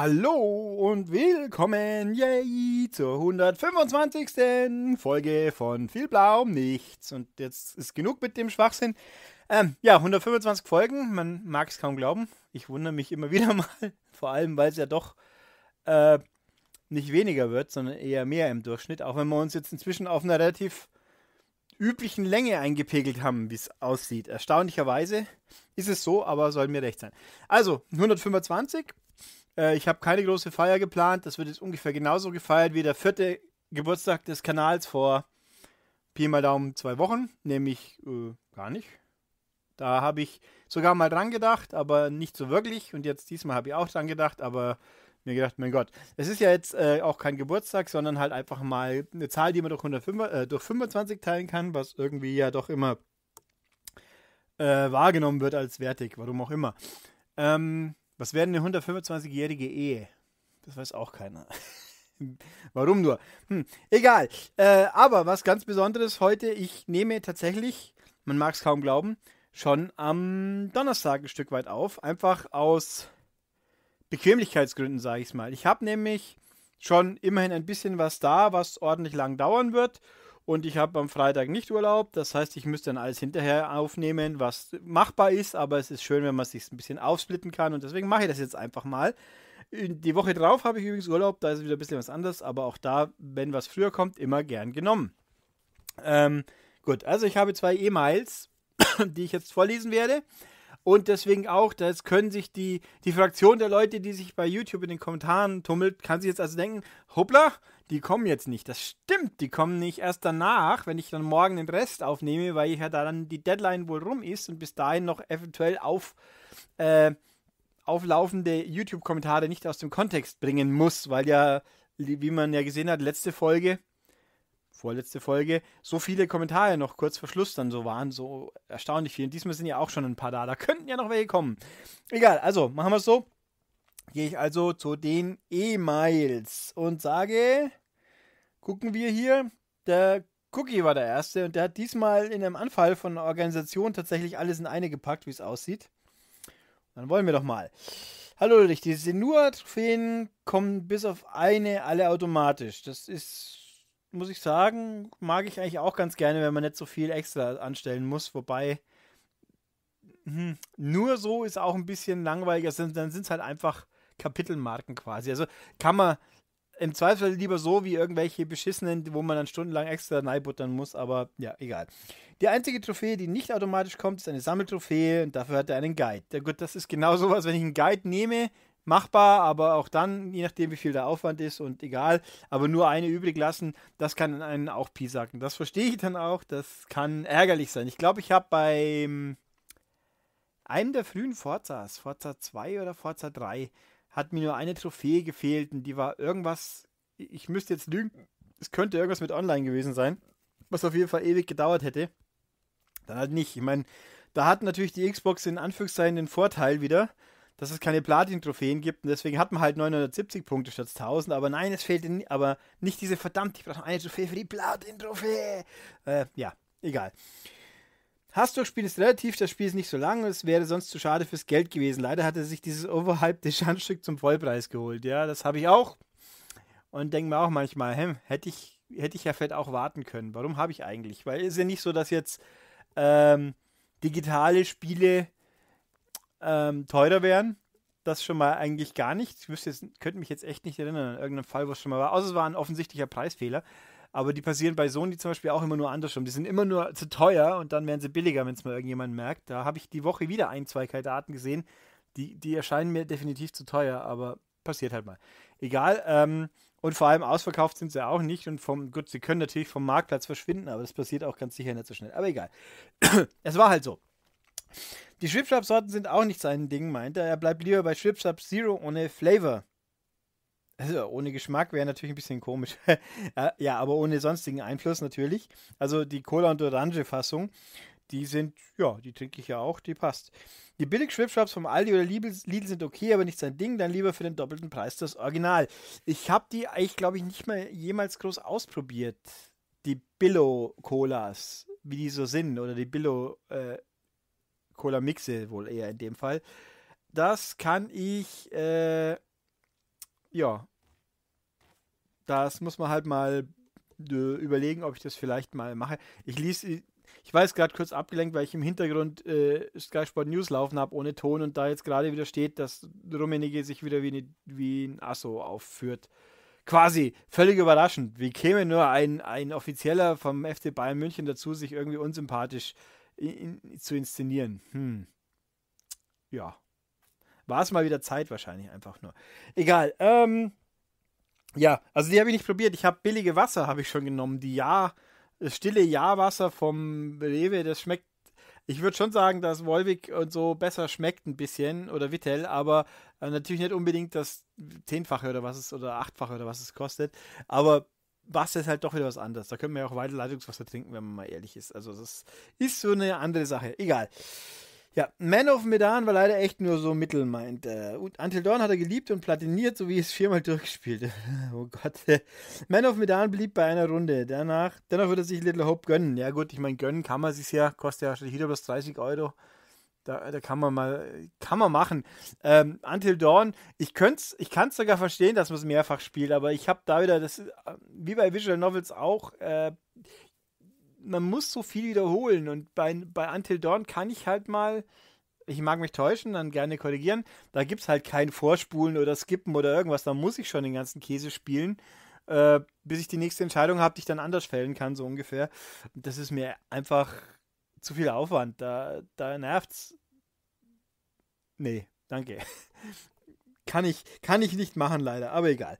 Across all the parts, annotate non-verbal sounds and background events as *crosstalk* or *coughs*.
Hallo und willkommen yay, zur 125. Folge von Viel Blau Nichts. Und jetzt ist genug mit dem Schwachsinn. Ähm, ja, 125 Folgen, man mag es kaum glauben. Ich wundere mich immer *laughs* wieder mal, vor allem weil es ja doch äh, nicht weniger wird, sondern eher mehr im Durchschnitt, auch wenn wir uns jetzt inzwischen auf einer relativ üblichen Länge eingepegelt haben, wie es aussieht. Erstaunlicherweise ist es so, aber soll mir recht sein. Also, 125 äh, ich habe keine große Feier geplant. Das wird jetzt ungefähr genauso gefeiert wie der vierte Geburtstag des Kanals vor Pi mal Daumen zwei Wochen. Nämlich äh, gar nicht. Da habe ich sogar mal dran gedacht, aber nicht so wirklich. Und jetzt diesmal habe ich auch dran gedacht, aber mir gedacht, mein Gott, es ist ja jetzt äh, auch kein Geburtstag, sondern halt einfach mal eine Zahl, die man durch, 105, äh, durch 25 teilen kann, was irgendwie ja doch immer äh, wahrgenommen wird als wertig, warum auch immer. Ähm, was werden eine 125-jährige Ehe? Das weiß auch keiner. *laughs* Warum nur? Hm, egal. Äh, aber was ganz Besonderes heute, ich nehme tatsächlich, man mag es kaum glauben, schon am Donnerstag ein Stück weit auf. Einfach aus Bequemlichkeitsgründen, sage ich es mal. Ich habe nämlich schon immerhin ein bisschen was da, was ordentlich lang dauern wird und ich habe am Freitag nicht Urlaub. Das heißt, ich müsste dann alles hinterher aufnehmen, was machbar ist, aber es ist schön, wenn man es sich ein bisschen aufsplitten kann und deswegen mache ich das jetzt einfach mal. Die Woche drauf habe ich übrigens Urlaub, da ist wieder ein bisschen was anderes, aber auch da, wenn was früher kommt, immer gern genommen. Ähm, gut, also ich habe zwei E-Mails, *coughs* die ich jetzt vorlesen werde. Und deswegen auch, das können sich die, die Fraktion der Leute, die sich bei YouTube in den Kommentaren tummelt, kann sich jetzt also denken, hoppla, die kommen jetzt nicht. Das stimmt, die kommen nicht erst danach, wenn ich dann morgen den Rest aufnehme, weil ja dann die Deadline wohl rum ist und bis dahin noch eventuell auf, äh, auflaufende YouTube-Kommentare nicht aus dem Kontext bringen muss, weil ja, wie man ja gesehen hat, letzte Folge vorletzte Folge, so viele Kommentare noch kurz vor Schluss dann so waren, so erstaunlich viel. Und diesmal sind ja auch schon ein paar da, da könnten ja noch welche kommen. Egal, also machen wir es so. Gehe ich also zu den E-Mails und sage, gucken wir hier, der Cookie war der Erste und der hat diesmal in einem Anfall von Organisation tatsächlich alles in eine gepackt, wie es aussieht. Dann wollen wir doch mal. Hallo Ulrich, die Senua-Trophäen kommen bis auf eine alle automatisch. Das ist muss ich sagen, mag ich eigentlich auch ganz gerne, wenn man nicht so viel extra anstellen muss. Wobei, hm, nur so ist auch ein bisschen langweiliger. Also dann sind es halt einfach Kapitelmarken quasi. Also kann man im Zweifel lieber so wie irgendwelche beschissenen, wo man dann stundenlang extra neibuttern muss, aber ja, egal. Die einzige Trophäe, die nicht automatisch kommt, ist eine Sammeltrophäe und dafür hat er einen Guide. Ja, gut, das ist genau sowas, wenn ich einen Guide nehme, machbar, aber auch dann, je nachdem, wie viel der Aufwand ist und egal, aber nur eine übrig lassen, das kann einen auch piesacken. Das verstehe ich dann auch, das kann ärgerlich sein. Ich glaube, ich habe bei einem der frühen Forzas, Forza 2 oder Forza 3, hat mir nur eine Trophäe gefehlt und die war irgendwas, ich müsste jetzt lügen, es könnte irgendwas mit online gewesen sein, was auf jeden Fall ewig gedauert hätte. Dann halt nicht. Ich meine, da hat natürlich die Xbox in Anführungszeichen den Vorteil wieder, dass es keine Platin-Trophäen gibt und deswegen hat man halt 970 Punkte statt 1000, aber nein, es fehlt aber nicht diese verdammt, ich brauche eine Trophäe für die Platin-Trophäe. Äh, ja, egal. Hass durchspielen ist relativ, das Spiel ist nicht so lang und es wäre sonst zu schade fürs Geld gewesen. Leider hat er sich dieses overhypte Schandstück zum Vollpreis geholt. Ja, das habe ich auch. Und denke mir auch manchmal, hm, hätte ich, hätte ich ja vielleicht auch warten können. Warum habe ich eigentlich? Weil es ist ja nicht so, dass jetzt ähm, digitale Spiele ähm, teurer wären. Das schon mal eigentlich gar nicht. Ich wüsste jetzt, könnte mich jetzt echt nicht erinnern an irgendeinen Fall, wo es schon mal war. Außer es war ein offensichtlicher Preisfehler. Aber die passieren bei Sony zum Beispiel auch immer nur andersrum. Die sind immer nur zu teuer und dann werden sie billiger, wenn es mal irgendjemand merkt. Da habe ich die Woche wieder ein, zwei Kaltarten gesehen. Die, die erscheinen mir definitiv zu teuer, aber passiert halt mal. Egal. Ähm, und vor allem ausverkauft sind sie auch nicht. Und vom, gut, sie können natürlich vom Marktplatz verschwinden, aber das passiert auch ganz sicher nicht so schnell. Aber egal. *clears throat* es war halt so. Die Schwipschwap-Sorten sind auch nicht sein Ding, meint er. Er bleibt lieber bei Schwipschwap Zero ohne Flavor. Also ohne Geschmack wäre natürlich ein bisschen komisch. *laughs* ja, aber ohne sonstigen Einfluss natürlich. Also die Cola- und Orange-Fassung, die sind, ja, die trinke ich ja auch, die passt. Die billig Schwipschwaps vom Aldi oder Lidl sind okay, aber nicht sein Ding, dann lieber für den doppelten Preis das Original. Ich habe die eigentlich, glaube ich, nicht mal jemals groß ausprobiert. Die Billo-Colas, wie die so sind, oder die Billo- äh, Cola mixe, wohl eher in dem Fall. Das kann ich, äh, ja, das muss man halt mal äh, überlegen, ob ich das vielleicht mal mache. Ich ließ, ich war gerade kurz abgelenkt, weil ich im Hintergrund äh, Sky Sport News laufen habe ohne Ton und da jetzt gerade wieder steht, dass Rummenigge sich wieder wie, eine, wie ein Asso aufführt quasi völlig überraschend. Wie käme nur ein, ein Offizieller vom FC Bayern München dazu, sich irgendwie unsympathisch in, in, zu inszenieren. Hm. Ja. War es mal wieder Zeit wahrscheinlich einfach nur. Egal. Ähm, ja, also die habe ich nicht probiert. Ich habe billige Wasser, habe ich schon genommen. Die Jahr, das stille Jahrwasser vom Rewe, das schmeckt. Ich würde schon sagen, dass Wolwig und so besser schmeckt ein bisschen oder Vittel, aber äh, natürlich nicht unbedingt das Zehnfache oder was es oder Achtfache oder was es kostet. Aber Wasser ist halt doch wieder was anderes. Da können wir ja auch weiter Leitungswasser trinken, wenn man mal ehrlich ist. Also das ist so eine andere Sache. Egal. Ja, Man of Medan war leider echt nur so mittel, meint äh, Und Until Dawn hat er geliebt und platiniert, so wie es viermal *laughs* durchgespielt. oh Gott. Man of Medan blieb bei einer Runde. Danach, danach würde er sich Little Hope gönnen. Ja gut, ich meine, gönnen kann man sich ja. Kostet ja wieder bloß 30 Euro. Da, da, kann man mal, kann man machen. Ähm, Until Dawn, ich, ich kann es sogar verstehen, dass man es mehrfach spielt, aber ich habe da wieder, das äh, wie bei Visual Novels auch, äh, man muss so viel wiederholen und bei, bei Until Dawn kann ich halt mal, ich mag mich täuschen, dann gerne korrigieren, da gibt es halt kein Vorspulen oder Skippen oder irgendwas, da muss ich schon den ganzen Käse spielen. Äh, bis ich die nächste Entscheidung habe, die ich dann anders fällen kann, so ungefähr. das ist mir einfach zu viel Aufwand, da, da nervt's. Nee, danke. *laughs* kann, ich, kann ich nicht machen, leider, aber egal.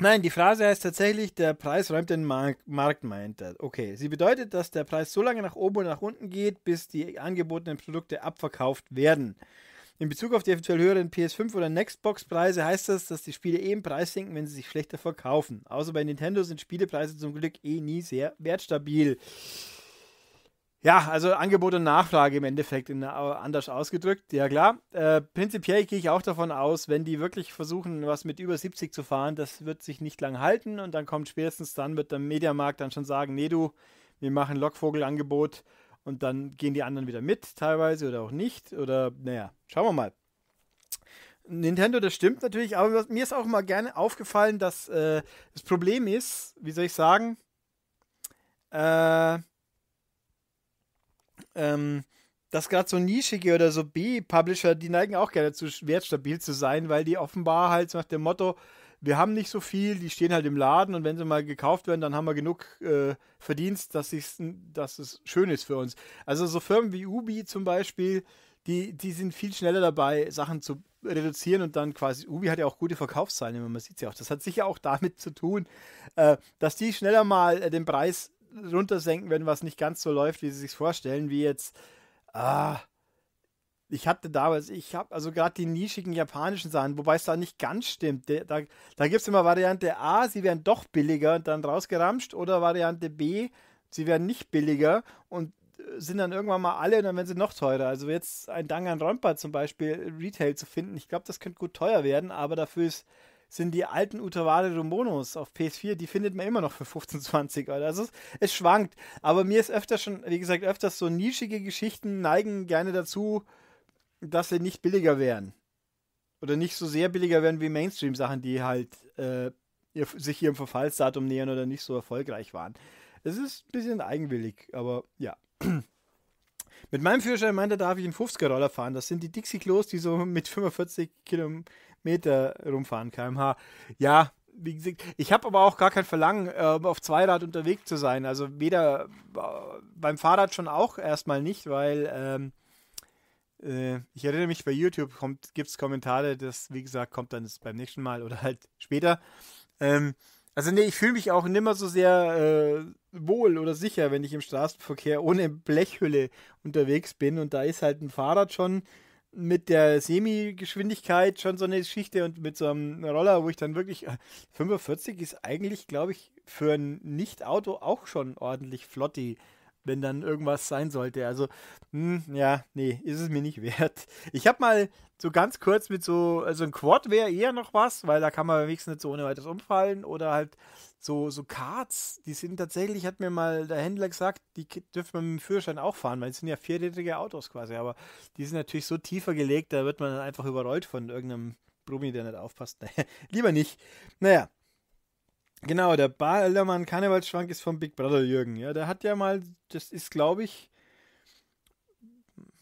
Nein, die Phrase heißt tatsächlich, der Preis räumt den Mark Markt, meint er. Okay, sie bedeutet, dass der Preis so lange nach oben und nach unten geht, bis die angebotenen Produkte abverkauft werden. In Bezug auf die eventuell höheren PS5 oder Nextbox-Preise heißt das, dass die Spiele eh im Preis sinken, wenn sie sich schlechter verkaufen. Außer bei Nintendo sind Spielepreise zum Glück eh nie sehr wertstabil. Ja, also Angebot und Nachfrage im Endeffekt in, äh, anders ausgedrückt. Ja klar, äh, prinzipiell gehe ich auch davon aus, wenn die wirklich versuchen, was mit über 70 zu fahren, das wird sich nicht lang halten und dann kommt spätestens dann, wird der Mediamarkt dann schon sagen, nee du, wir machen Lockvogelangebot und dann gehen die anderen wieder mit teilweise oder auch nicht oder naja, schauen wir mal. Nintendo, das stimmt natürlich, aber mir ist auch mal gerne aufgefallen, dass äh, das Problem ist, wie soll ich sagen, äh, ähm, dass gerade so nischige oder so B-Publisher, die neigen auch gerne zu wertstabil zu sein, weil die offenbar halt nach dem Motto, wir haben nicht so viel, die stehen halt im Laden und wenn sie mal gekauft werden, dann haben wir genug äh, Verdienst, dass, dass es schön ist für uns. Also so Firmen wie Ubi zum Beispiel, die, die sind viel schneller dabei, Sachen zu reduzieren und dann quasi, Ubi hat ja auch gute Verkaufszahlen, man sieht es ja auch, das hat sicher auch *laughs* damit zu tun, äh, dass die schneller mal äh, den Preis runtersenken, wenn was nicht ganz so läuft, wie sie sich vorstellen, wie jetzt. Ah, ich hatte damals, ich habe also gerade die nischigen japanischen Sachen, wobei es da nicht ganz stimmt. Da, da gibt es immer Variante A, sie werden doch billiger und dann rausgeramscht, oder Variante B, sie werden nicht billiger und äh, sind dann irgendwann mal alle und dann werden sie noch teurer. Also jetzt ein Dangan Danganronpa zum Beispiel Retail zu finden, ich glaube, das könnte gut teuer werden, aber dafür ist sind die alten Utavade Dombonos auf PS4, die findet man immer noch für 15,20 Euro. Also es, es, schwankt. Aber mir ist öfter schon, wie gesagt, öfters so nischige Geschichten neigen gerne dazu, dass sie nicht billiger wären. Oder nicht so sehr billiger wären wie Mainstream-Sachen, die halt äh, ihr, sich ihrem Verfallsdatum nähern oder nicht so erfolgreich waren. Es ist ein bisschen eigenwillig, aber ja. *clears throat* Mit meinem Führerschein meinte, da darf ich einen 50er-Roller fahren. Das sind die Dixie-Klos, die so mit 45 Kilo, Meter rumfahren, kmh. Ja, wie gesagt, ich habe aber auch gar kein Verlangen, äh, auf Zweirad unterwegs zu sein. Also weder äh, beim Fahrrad schon auch erstmal nicht, weil ähm, äh, ich erinnere mich, bei YouTube gibt es Kommentare, das, wie gesagt, kommt dann beim nächsten Mal oder halt später. Ähm, also nee, ich fühle mich auch nimmer so sehr äh, wohl oder sicher, wenn ich im Straßenverkehr ohne Blechhülle unterwegs bin. Und da ist halt ein Fahrrad schon mit der Semi-Geschwindigkeit schon so eine Geschichte und mit so einem Roller, wo ich dann wirklich 45 äh, ist eigentlich, glaube ich, für ein Nicht-Auto auch schon ordentlich flotti, wenn dann irgendwas sein sollte. Also, mh, hm, ja, nee, ist es mir nicht wert. Ich habe mal so ganz kurz mit so, also ein Quad wäre eher noch was, weil da kann man wenigstens nicht so ohne weiteres umfallen oder halt so, so Karts, die sind tatsächlich, hat mir mal der Händler gesagt, die dürfen man mit dem Führerschein auch fahren, weil es sind ja vierrädrige Autos quasi, aber die sind natürlich so tiefer gelegt, da wird man dann einfach überrollt von irgendeinem Brummi, der nicht aufpasst. *laughs* Lieber nicht. Naja. Genau, der Ballermann Karnevalsschwank ist vom Big Brother Jürgen. Ja, der hat ja mal, das ist glaube ich,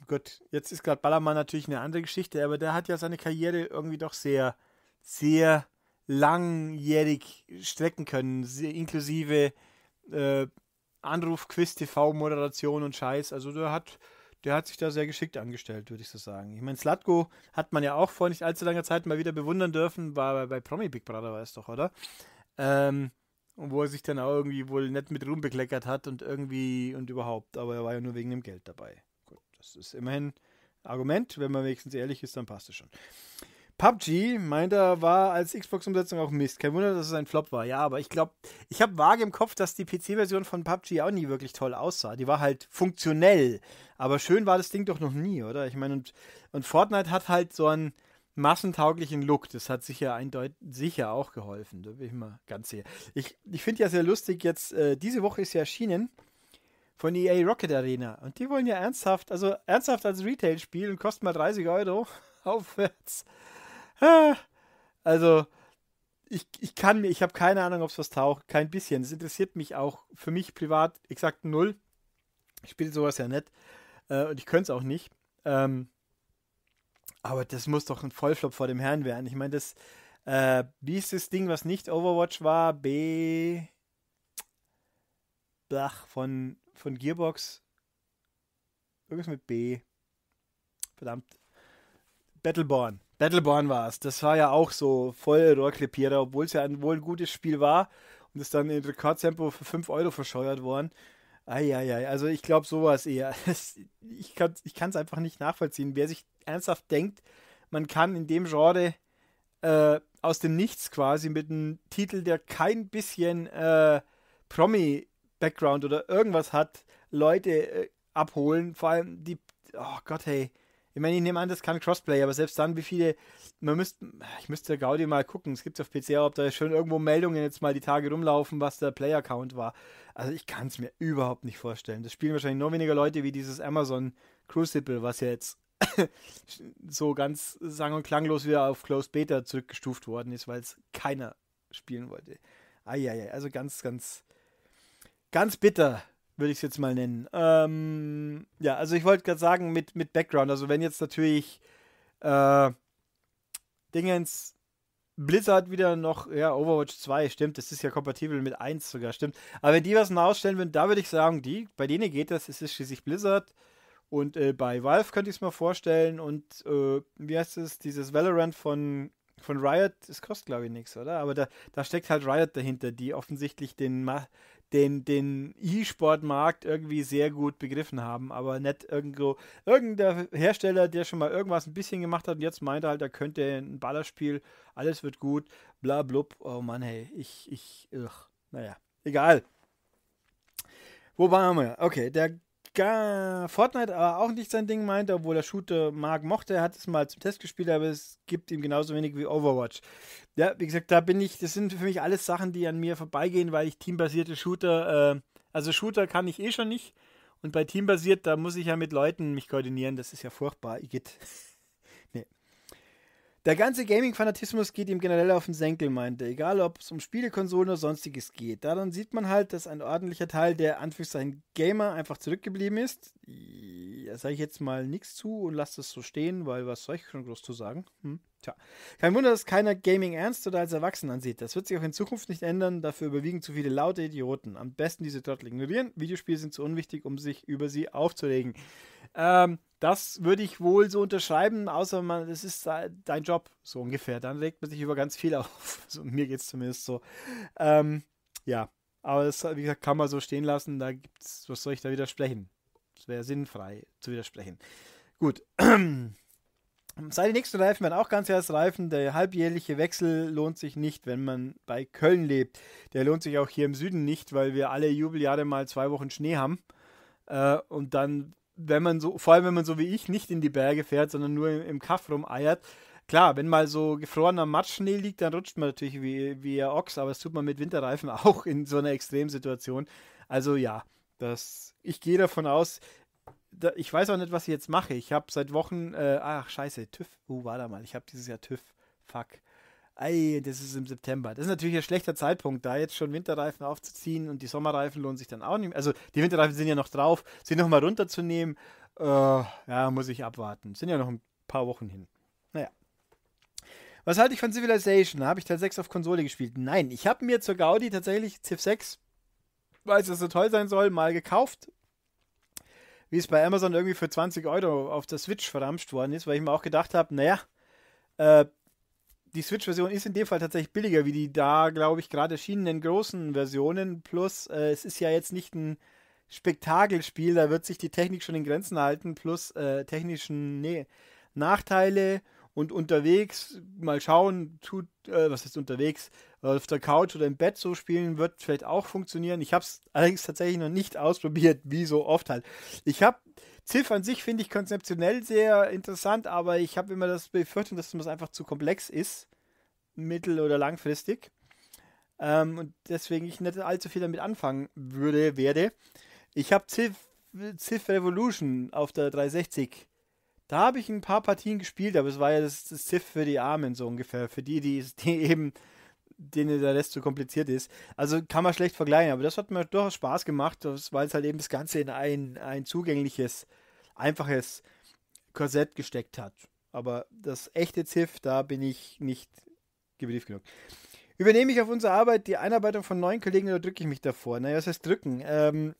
gut, jetzt ist gerade Ballermann natürlich eine andere Geschichte, aber der hat ja seine Karriere irgendwie doch sehr, sehr langjährig strecken können, inklusive äh, Anruf, Quiz, TV-Moderation und Scheiß. Also der hat, der hat sich da sehr geschickt angestellt, würde ich so sagen. Ich meine, Slatko hat man ja auch vor nicht allzu langer Zeit mal wieder bewundern dürfen, war bei, Promi Big Brother war es doch, oder? Ähm, wo er sich dann auch irgendwie wohl nett mit Ruhm bekleckert hat und irgendwie und überhaupt, aber er war ja nur wegen dem Geld dabei. Gut, das ist immerhin ein Argument, wenn man wenigstens ehrlich ist, dann passt es schon. PUBG, meint er, war als Xbox-Umsetzung auch Mist. Kein Wunder, dass es ein Flop war. Ja, aber ich glaube, ich habe vage im Kopf, dass die PC-Version von PUBG auch nie wirklich toll aussah. Die war halt funktionell. Aber schön war das Ding doch noch nie, oder? Ich meine, und, und Fortnite hat halt so einen massentauglichen Look. Das hat sicher sicher auch geholfen. Da bin ich mal ganz sicher. Ich, ich finde ja sehr lustig, jetzt, äh, diese Woche ist ja erschienen von EA Rocket Arena. Und die wollen ja ernsthaft, also ernsthaft als Retail-Spiel und kosten mal 30 Euro *laughs* aufwärts. Ah. Also, ich, ich kann mir, ich habe keine Ahnung, ob es was taucht, kein bisschen. Es interessiert mich auch für mich privat exakt null. Ich spiele sowas ja nicht äh, und ich könnte es auch nicht. Ähm, aber das muss doch ein Vollflop vor dem Herrn werden. Ich meine, das, äh, wie ist das Ding, was nicht Overwatch war? B. Blach von, von Gearbox. Irgendwas mit B. Verdammt. Battleborn. Battleborn war es. Das war ja auch so voll Rohrkrepierer, obwohl es ja ein wohl gutes Spiel war und ist dann in Rekordtempo für 5 Euro verscheuert worden. Eieiei, also ich glaube sowas eher. *laughs* ich kann es einfach nicht nachvollziehen. Wer sich ernsthaft denkt, man kann in dem Genre äh, aus dem Nichts quasi mit einem Titel, der kein bisschen äh, Promi-Background oder irgendwas hat, Leute äh, abholen. Vor allem die, oh Gott, hey, ich meine, ich nehme an, das kann Crossplay, aber selbst dann, wie viele, man müsste, ich müsste Gaudi mal gucken, es gibt auf PC auch, ob da schon irgendwo Meldungen jetzt mal die Tage rumlaufen, was der Player-Count war. Also ich kann es mir überhaupt nicht vorstellen. Das spielen wahrscheinlich nur weniger Leute wie dieses Amazon Crucible, was ja jetzt *coughs* so ganz sang- und klanglos wieder auf Closed Beta zurückgestuft worden ist, weil es keiner spielen wollte. Eieiei, also ganz, ganz, ganz bitter würde ich es jetzt mal nennen. Ähm, ja, also ich wollte gerade sagen, mit, mit Background, also wenn jetzt natürlich äh, Dingens Blizzard wieder noch, ja, Overwatch 2, stimmt, das ist ja kompatibel mit 1 sogar, stimmt. Aber wenn die was ausstellen würden, da würde ich sagen, die, bei denen geht das, es ist schließlich Blizzard. Und äh, bei Valve könnte ich es mir vorstellen. Und äh, wie heißt es, dieses Valorant von, von Riot, das kostet glaube ich nichts, oder? Aber da, da steckt halt Riot dahinter, die offensichtlich den, den, den E-Sport-Markt irgendwie sehr gut begriffen haben, aber nicht irgendwo irgendein Hersteller, der schon mal irgendwas ein bisschen gemacht hat und jetzt meinte halt, da könnte ein Ballerspiel, alles wird gut, bla blub, oh Mann, hey, ich, ich, ugh. naja, egal. Wo waren wir? Okay, der gar Fortnite aber auch nicht sein Ding meint, obwohl er Shooter mag, mochte. Er hat es mal zum Test gespielt, aber es gibt ihm genauso wenig wie Overwatch. Ja, wie gesagt, da bin ich, das sind für mich alles Sachen, die an mir vorbeigehen, weil ich teambasierte Shooter, äh, also Shooter kann ich eh schon nicht. Und bei teambasiert, da muss ich ja mit Leuten mich koordinieren, das ist ja furchtbar, Igitt. *laughs* Der ganze Gaming-Fanatismus geht ihm generell auf den Senkel, meinte er. Egal, ob es um Spielekonsolen oder sonstiges geht. Daran sieht man halt, dass ein ordentlicher Teil der Anführungszeichen Gamer einfach zurückgeblieben ist. Ja, sag ich jetzt mal nichts zu und lasse das so stehen, weil was soll ich schon groß zu sagen? Hm? Tja, kein Wunder, dass keiner Gaming ernst oder als erwachsen ansieht. Das wird sich auch in Zukunft nicht ändern, dafür überwiegen zu viele laute Idioten. Am besten diese Trottel ignorieren. Videospiele sind zu unwichtig, um sich über sie aufzuregen. Ähm, das würde ich wohl so unterschreiben, außer man, das ist dein Job, so ungefähr. Dann regt man sich über ganz viel auf. *laughs* So, mir geht es zumindest so. Ähm, ja, aber das, wie gesagt, kann man so stehen lassen. Da gibt's, was soll ich da widersprechen? Es wäre sinnfrei zu widersprechen. Gut. *clears throat* Seine nächsten Reifen werden auch ganz Reifen. Der halbjährliche Wechsel lohnt sich nicht, wenn man bei Köln lebt. Der lohnt sich auch hier im Süden nicht, weil wir alle Jubeljahre mal zwei Wochen Schnee haben. Äh, und dann, wenn man so, vor allem wenn man so wie ich nicht in die Berge fährt, sondern nur im, im Kaff rumeiert, klar, wenn mal so gefrorener Matschschnee liegt, dann rutscht man natürlich wie, wie ein Ochs, aber das tut man mit Winterreifen *laughs* auch in so einer Extremsituation. Also ja, das, ich gehe davon aus, da, ich weiß auch nicht, was ich jetzt mache. Ich habe seit Wochen, äh, ach scheiße, TÜV, wo uh, war da mal? Ich habe dieses Jahr TÜV, fuck. Ei, das ist im September. Das ist natürlich ein schlechter Zeitpunkt, da jetzt schon Winterreifen aufzuziehen und die Sommerreifen lohnen sich dann auch nicht mehr. Also die Winterreifen sind ja noch drauf, sie nochmal runterzunehmen. Äh, ja, muss ich abwarten. Sind ja noch ein paar Wochen hin. Naja. Was halte ich von Civilization? Habe ich Teil 6 auf Konsole gespielt? Nein, ich habe mir zur Gaudi tatsächlich Civ 6, weil es so toll sein soll, mal gekauft wie es bei Amazon irgendwie für 20 Euro auf der Switch verramscht worden ist, weil ich mir auch gedacht habe, naja, äh, die Switch-Version ist in dem Fall tatsächlich billiger, wie die da, glaube ich, gerade erschienenen großen Versionen. Plus, äh, es ist ja jetzt nicht ein Spektakelspiel, da wird sich die Technik schon in Grenzen halten, plus äh, technischen nee, Nachteile und unterwegs mal schauen, tut, äh, was ist unterwegs, äh, auf der Couch oder im Bett so spielen wird vielleicht auch funktionieren. Ich habe es allerdings tatsächlich noch nicht ausprobiert, *laughs* wie so oft halt. Ich habe Ziff an sich finde ich konzeptionell sehr interessant, aber ich habe immer das Befürchten, dass es einfach zu komplex ist, mittel- oder langfristig. Ähm, und deswegen ich nicht allzu viel damit anfangen würde, werde. Ich habe Ziff, Ziff Revolution auf der 360 da habe ich ein paar Partien gespielt, aber es war ja das, das Ziff für die Armen so ungefähr. Für die, die, *laughs* die eben, denen der Rest zu kompliziert ist. Also kann man schlecht vergleichen, aber das hat mir durchaus Spaß gemacht, weil es halt eben das Ganze in ein, ein zugängliches, einfaches Korsett gesteckt hat. Aber das echte Ziff, da bin ich nicht gebrieft genug. Übernehme ich auf unsere Arbeit die Einarbeitung von neuen Kollegen oder drücke ich mich davor? Naja, was heißt drücken. Ähm,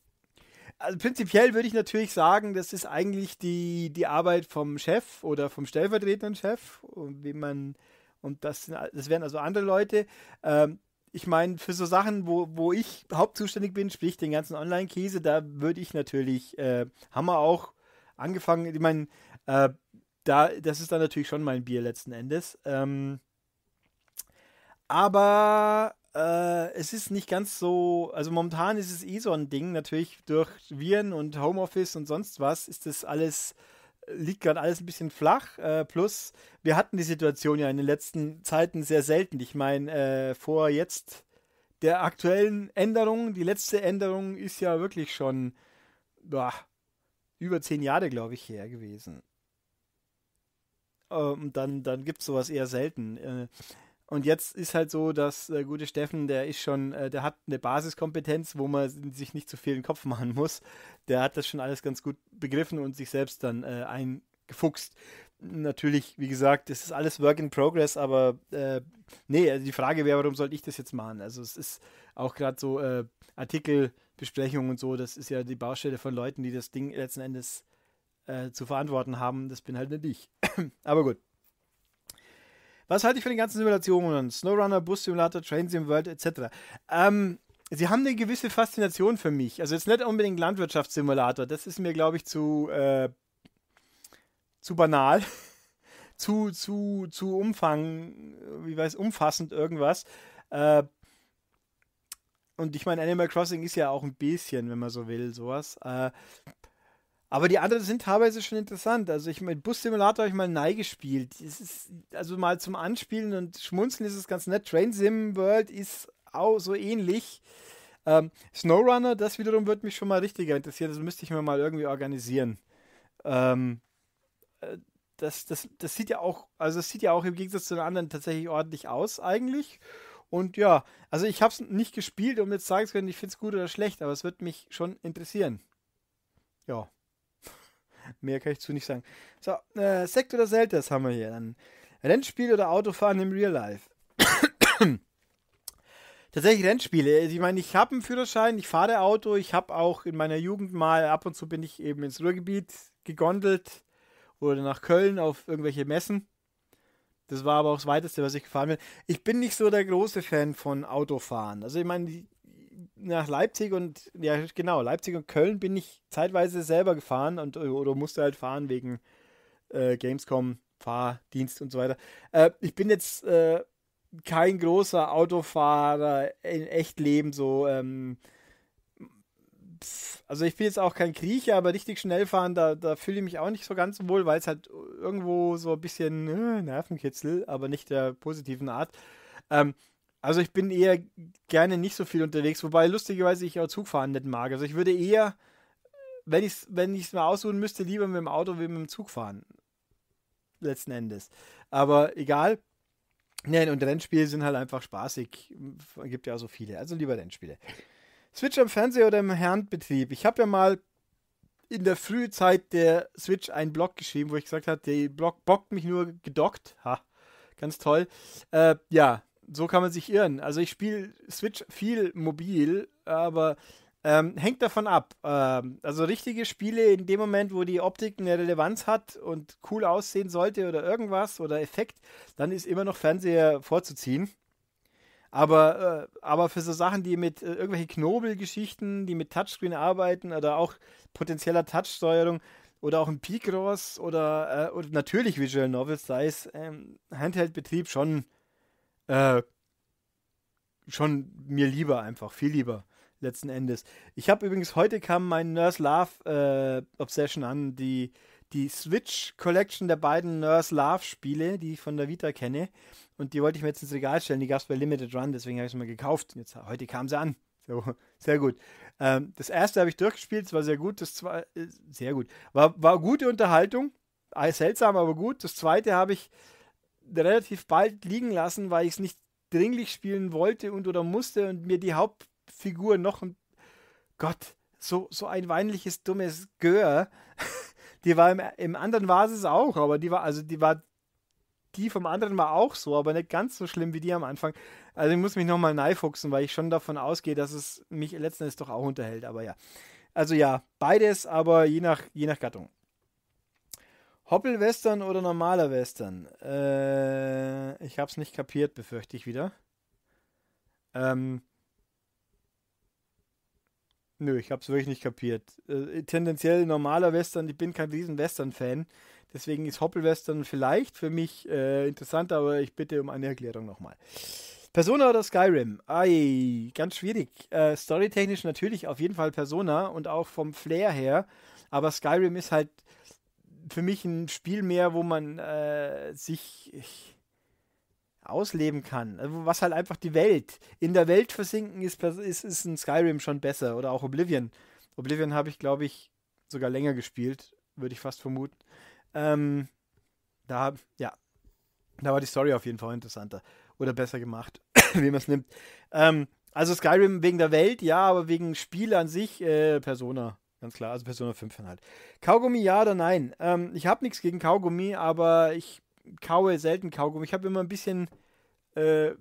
also prinzipiell würde ich natürlich sagen, das ist eigentlich die, die Arbeit vom Chef oder vom stellvertretenden Chef, wie man, und das, das wären also andere Leute. Ähm, ich meine, für so Sachen, wo, wo ich hauptzuständig bin, sprich den ganzen Online-Käse, da würde ich natürlich, äh, haben wir auch angefangen, ich meine, äh, da, das ist dann natürlich schon mein Bier letzten Endes. Ähm, aber äh, es ist nicht ganz so, also momentan ist es eh so ein Ding, natürlich durch Viren und Homeoffice und sonst was ist das alles, liegt gerade alles ein bisschen flach. Äh, plus, wir hatten die Situation ja in den letzten Zeiten sehr selten. Ich meine, äh, vor jetzt der aktuellen Änderung, die letzte Änderung ist ja wirklich schon boah, über zehn Jahre, glaube ich, her gewesen. Äh, und dann, dann gibt es sowas eher selten. Äh, und jetzt ist halt so, dass der äh, gute Steffen, der ist schon, äh, der hat eine Basiskompetenz, wo man sich nicht zu so viel den Kopf machen muss. Der hat das schon alles ganz gut begriffen und sich selbst dann äh, eingefuchst. Natürlich, wie gesagt, es ist alles Work in Progress, aber äh, nee, also die Frage wäre, warum sollte ich das jetzt machen? Also es ist auch gerade so Artikelbesprechungen und so, das ist ja die Baustelle von Leuten, die das Ding letzten Endes zu verantworten haben. Das bin halt nicht ich. *clears throat* aber gut. Was halte ich von den ganzen Simulationen? Snowrunner, Bus Simulator, Train Sim World etc. Ähm, sie haben eine gewisse Faszination für mich. Also jetzt nicht unbedingt Landwirtschaftssimulator. Das ist mir, glaube ich, zu, äh, zu banal. *laughs* zu, zu, zu umfang, wie weiß, umfassend irgendwas. Äh, und ich meine, Animal Crossing ist ja auch ein bisschen, wenn man so will, sowas. Äh, aber die anderen sind teilweise schon interessant. Also ich mit Bus-Simulator habe ich mal Nei gespielt. Es ist, also mal zum Anspielen und Schmunzeln ist es ganz nett. Train Sim World ist auch so ähnlich. Ähm, Snowrunner, das wiederum würde mich schon mal richtiger interessieren. Das müsste ich mir mal irgendwie organisieren. Ähm, äh, das, das, das sieht ja auch, also das sieht ja auch im Gegensatz zu den anderen tatsächlich ordentlich aus eigentlich. Und ja, also ich habe es nicht gespielt, um jetzt sagen zu können, ich finde es gut oder schlecht, aber es wird mich schon interessieren. Ja. Mehr kann ich zu nicht sagen. So, äh, Sekt oder Selters haben wir hier. Dann Rennspiel oder Autofahren im Real Life. *coughs* Tatsächlich Rennspiele. Also ich meine, ich habe einen Führerschein, ich fahre Auto, ich habe auch in meiner Jugend mal ab und zu bin ich eben ins Ruhrgebiet gegondelt oder nach Köln auf irgendwelche Messen. Das war aber auch das Weiteste, was ich gefahren bin. Ich bin nicht so der große Fan von Autofahren. Also ich meine, nach Leipzig und ja, genau, Leipzig und Köln bin ich zeitweise selber gefahren und äh, oder musste halt fahren wegen äh, Gamescom, Fahrdienst und so weiter. Äh, ich bin jetzt äh, kein großer Autofahrer in Echtleben, so ähm, also ich bin jetzt auch kein Kriecher, aber richtig schnell fahren, da, da fühle ich mich auch nicht so ganz wohl, weil es halt irgendwo so ein bisschen äh, Nervenkitzel, aber nicht der positiven Art. Ähm, also ich bin eher gerne nicht so viel unterwegs, wobei lustigerweise ich auch Zugfahren nicht mag. Also ich würde eher, wenn ich es wenn ich's mal aussuchen müsste, lieber mit dem Auto wie mit dem Zug fahren. Letzten Endes. Aber egal. Nein, und Rennspiele sind halt einfach spaßig. Gibt ja auch so viele. Also lieber Rennspiele. Switch am Fernseher oder im Handbetrieb. Ich habe ja mal in der Frühzeit der Switch einen Blog geschrieben, wo ich gesagt habe, der Blog bockt mich nur gedockt. Ha, ganz toll. Äh, ja, so kann man sich irren. Also ich spiele Switch viel mobil, aber ähm, hängt davon ab. Ähm, also richtige Spiele in dem Moment, wo die Optik eine Relevanz hat und cool aussehen sollte oder irgendwas oder Effekt, dann ist immer noch Fernseher vorzuziehen. Aber, äh, aber für so Sachen, die mit äh, irgendwelchen Knobelgeschichten, die mit Touchscreen arbeiten oder auch potenzieller Touchsteuerung oder auch ein Picross oder, äh, oder natürlich Visual Novels, sei es ähm, Handheld-Betrieb schon äh, schon mir lieber einfach, viel lieber letzten Endes. Ich habe übrigens heute kam mein Nurse Love äh, Obsession an, die die Switch Collection der beiden Nurse Love Spiele, die ich von der Vita kenne. Und die wollte ich mir jetzt ins Regal stellen. Die gab es bei Limited Run, deswegen habe ich es mal gekauft. Jetzt, heute kam sie an. So, *laughs* sehr gut. Ähm, das erste habe ich durchgespielt, es war sehr gut. Das zweite, äh, sehr gut. War, war gute Unterhaltung. Äh, seltsam, aber gut. Das zweite habe ich relativ bald liegen lassen, weil ich es nicht dringlich spielen wollte und oder musste und mir die Hauptfigur noch ein Gott, so, so ein weinliches, dummes Gör. *laughs* die war im, im anderen war es auch, aber die war, also die war, die vom anderen war auch so, aber nicht ganz so schlimm wie die am Anfang. Also ich muss mich nochmal neifuchsen, weil ich schon davon ausgehe, dass es mich letzten Endes doch auch unterhält, aber ja. Also ja, beides, aber je nach, je nach Gattung. Hoppelwestern oder normaler Western? Äh, ich es nicht kapiert, befürchte ich wieder. Ähm, nö, ich habe es wirklich nicht kapiert. Äh, tendenziell normaler Western, ich bin kein riesen Western-Fan. Deswegen ist Hoppelwestern vielleicht für mich äh, interessant, aber ich bitte um eine Erklärung nochmal. Persona oder Skyrim? Ei, ganz schwierig. Äh, storytechnisch natürlich auf jeden Fall Persona und auch vom Flair her. Aber Skyrim ist halt für mich ein Spiel mehr, wo man äh, sich ich, ausleben kann. Also was halt einfach die Welt. In der Welt versinken ist, ist, ist ein Skyrim schon besser oder auch Oblivion. Oblivion habe ich, glaube ich, sogar länger gespielt, würde ich fast vermuten. Ähm, da, ja, da war die Story auf jeden Fall interessanter oder besser gemacht, *coughs* wie man es nimmt. Ähm, also Skyrim wegen der Welt, ja, aber wegen Spiel an sich, äh, Persona Ganz klar, also Persona 5 dann halt. Kaugummi ja oder nein? Ähm, ich habe nichts gegen Kaugummi, aber ich kaue selten Kaugummi. Ich habe immer ein bisschen äh,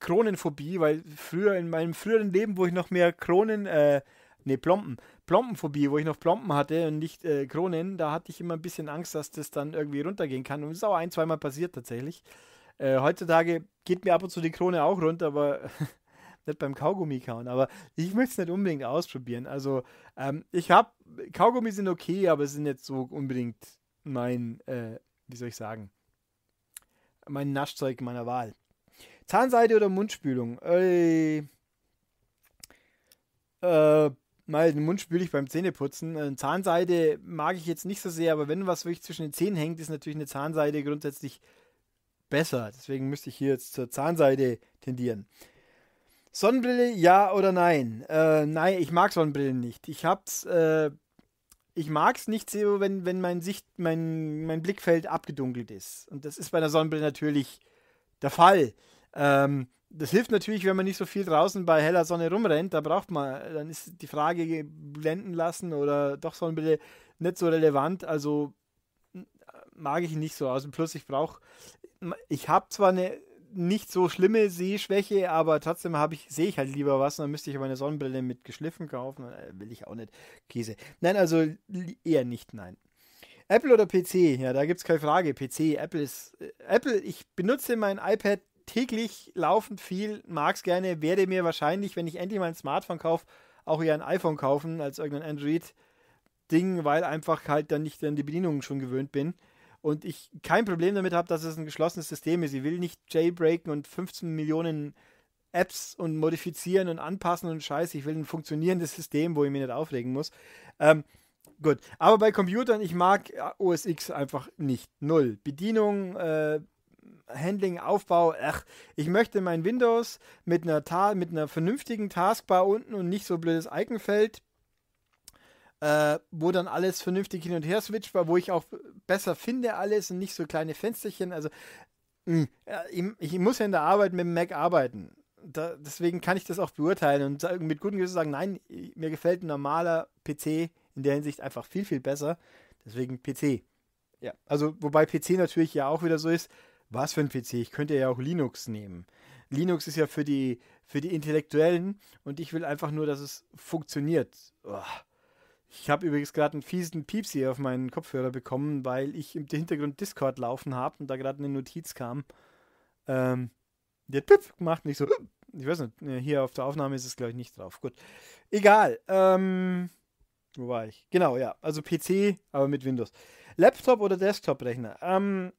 Kronenphobie, weil früher in meinem früheren Leben, wo ich noch mehr Kronen, äh, nee, Plompen, Plompenphobie, wo ich noch Plompen hatte und nicht äh, Kronen, da hatte ich immer ein bisschen Angst, dass das dann irgendwie runtergehen kann. Und das ist auch ein, zweimal passiert tatsächlich. Äh, heutzutage geht mir ab und zu die Krone auch runter, aber *laughs* nicht beim Kaugummi kauen, aber ich möchte es nicht unbedingt ausprobieren. Also ähm, ich habe, Kaugummi sind okay, aber sind jetzt so unbedingt mein, äh, wie soll ich sagen, mein Naschzeug meiner Wahl. Zahnseide oder Mundspülung? Ey. Äh, mal den Mund spüle ich beim Zähneputzen. Äh, Zahnseide mag ich jetzt nicht so sehr, aber wenn was wirklich zwischen den Zähnen hängt, ist natürlich eine Zahnseide grundsätzlich besser. Deswegen müsste ich hier jetzt zur Zahnseide tendieren. Sonnenbrille, ja oder nein? Äh, nein, ich mag Sonnenbrillen nicht. Ich hab's, äh, ich mag's nicht so, wenn, wenn mein Sicht, mein, mein Blickfeld abgedunkelt ist. Und das ist bei einer Sonnenbrille natürlich der Fall. Ähm, das hilft natürlich, wenn man nicht so viel draußen bei heller Sonne rumrennt. Da braucht man, dann ist die Frage blenden lassen oder doch Sonnenbrille nicht so relevant. Also äh, mag ich nicht so aus. plus, ich brauche, ich habe zwar eine nicht so schlimme Sehschwäche, aber trotzdem habe ich, sehe ich halt lieber was. Dann müsste ich meine Sonnenbrille mit geschliffen kaufen. Äh, will ich auch nicht. Käse. Nein, also eher nicht, nein. Apple oder PC? Ja, da gibt es keine Frage. PC, Apple ist. Äh, Apple, ich benutze mein iPad täglich laufend viel, mag es gerne, werde mir wahrscheinlich, wenn ich endlich mal ein Smartphone kaufe, auch eher ein iPhone kaufen als irgendein Android-Ding, weil einfach halt dann nicht an die Bedienungen schon gewöhnt bin und ich kein Problem damit habe, dass es ein geschlossenes System ist. Ich will nicht jailbreaken und 15 Millionen Apps und modifizieren und anpassen und Scheiße. Ich will ein funktionierendes System, wo ich mich nicht aufregen muss. Ähm, gut, aber bei Computern, ich mag äh, OS X einfach nicht. Null. Bedienung, äh, Handling, Aufbau, ach, ich möchte mein Windows mit einer, mit einer vernünftigen Taskbar unten und nicht so blödes Iconfeld äh, wo dann alles vernünftig hin und her switcht, war, wo ich auch besser finde alles und nicht so kleine Fensterchen. Also mh, hm, ich, ich, muss ja in der Arbeit mit dem Mac arbeiten. Da, deswegen kann ich das auch beurteilen und mit gutem Gewissen sagen, nein, mir gefällt ein normaler PC in der Hinsicht einfach viel, viel besser. Deswegen PC. Ja, also wobei PC natürlich ja auch wieder so ist, was für ein PC? Ich könnte ja auch Linux nehmen. Linux ist ja für die, für die Intellektuellen und ich will einfach nur, dass es funktioniert. Oh ich habe übrigens gerade einen fiesen Pieps hier auf meinen Kopfhörer bekommen, weil ich im Hintergrund Discord laufen habe und da gerade eine Notiz kam. Ähm, die hat Pip gemacht, nicht so. Ich weiß nicht, äh, hier auf der Aufnahme ist es, glaube ich, nicht drauf. Gut. Egal. Ähm, wo war ich? Genau, ja. Also PC, aber mit Windows. Laptop oder Desktop-Rechner? Ähm,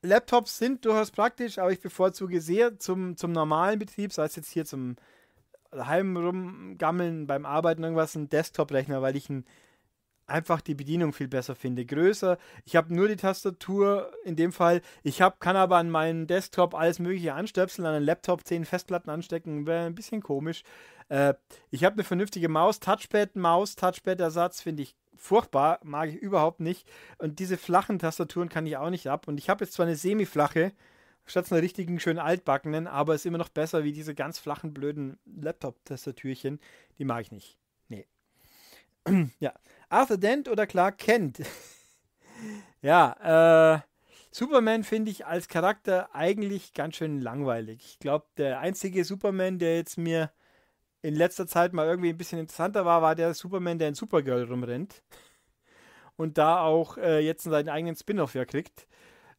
Laptops sind durchaus praktisch, aber ich bevorzuge sehr zum, zum normalen Betrieb, sei es jetzt hier zum daheim rumgammeln beim Arbeiten irgendwas einen Desktop-Rechner, weil ich einen einfach die Bedienung viel besser finde. Größer. Ich habe nur die Tastatur in dem Fall. Ich hab, kann aber an meinen Desktop alles Mögliche anstöpseln, an einen Laptop 10 Festplatten anstecken. Wäre ein bisschen komisch. Äh, ich habe eine vernünftige Maus. Touchpad, Maus, Touchpad-Ersatz finde ich furchtbar. Mag ich überhaupt nicht. Und diese flachen Tastaturen kann ich auch nicht ab. Und ich habe jetzt zwar eine semi-flache, statt einer richtigen, schönen altbackenen, aber ist immer noch besser wie diese ganz flachen, blöden Laptop-Tastatürchen. Die mag ich nicht. Nee. *clears throat* ja. Arthur Dent oder Clark Kent? *laughs* ja, äh, Superman finde ich als Charakter eigentlich ganz schön langweilig. Ich glaube, der einzige Superman, der jetzt mir in letzter Zeit mal irgendwie ein bisschen interessanter war, war der Superman, der in Supergirl rumrennt. Und da auch äh, jetzt seinen eigenen Spin-off ja kriegt.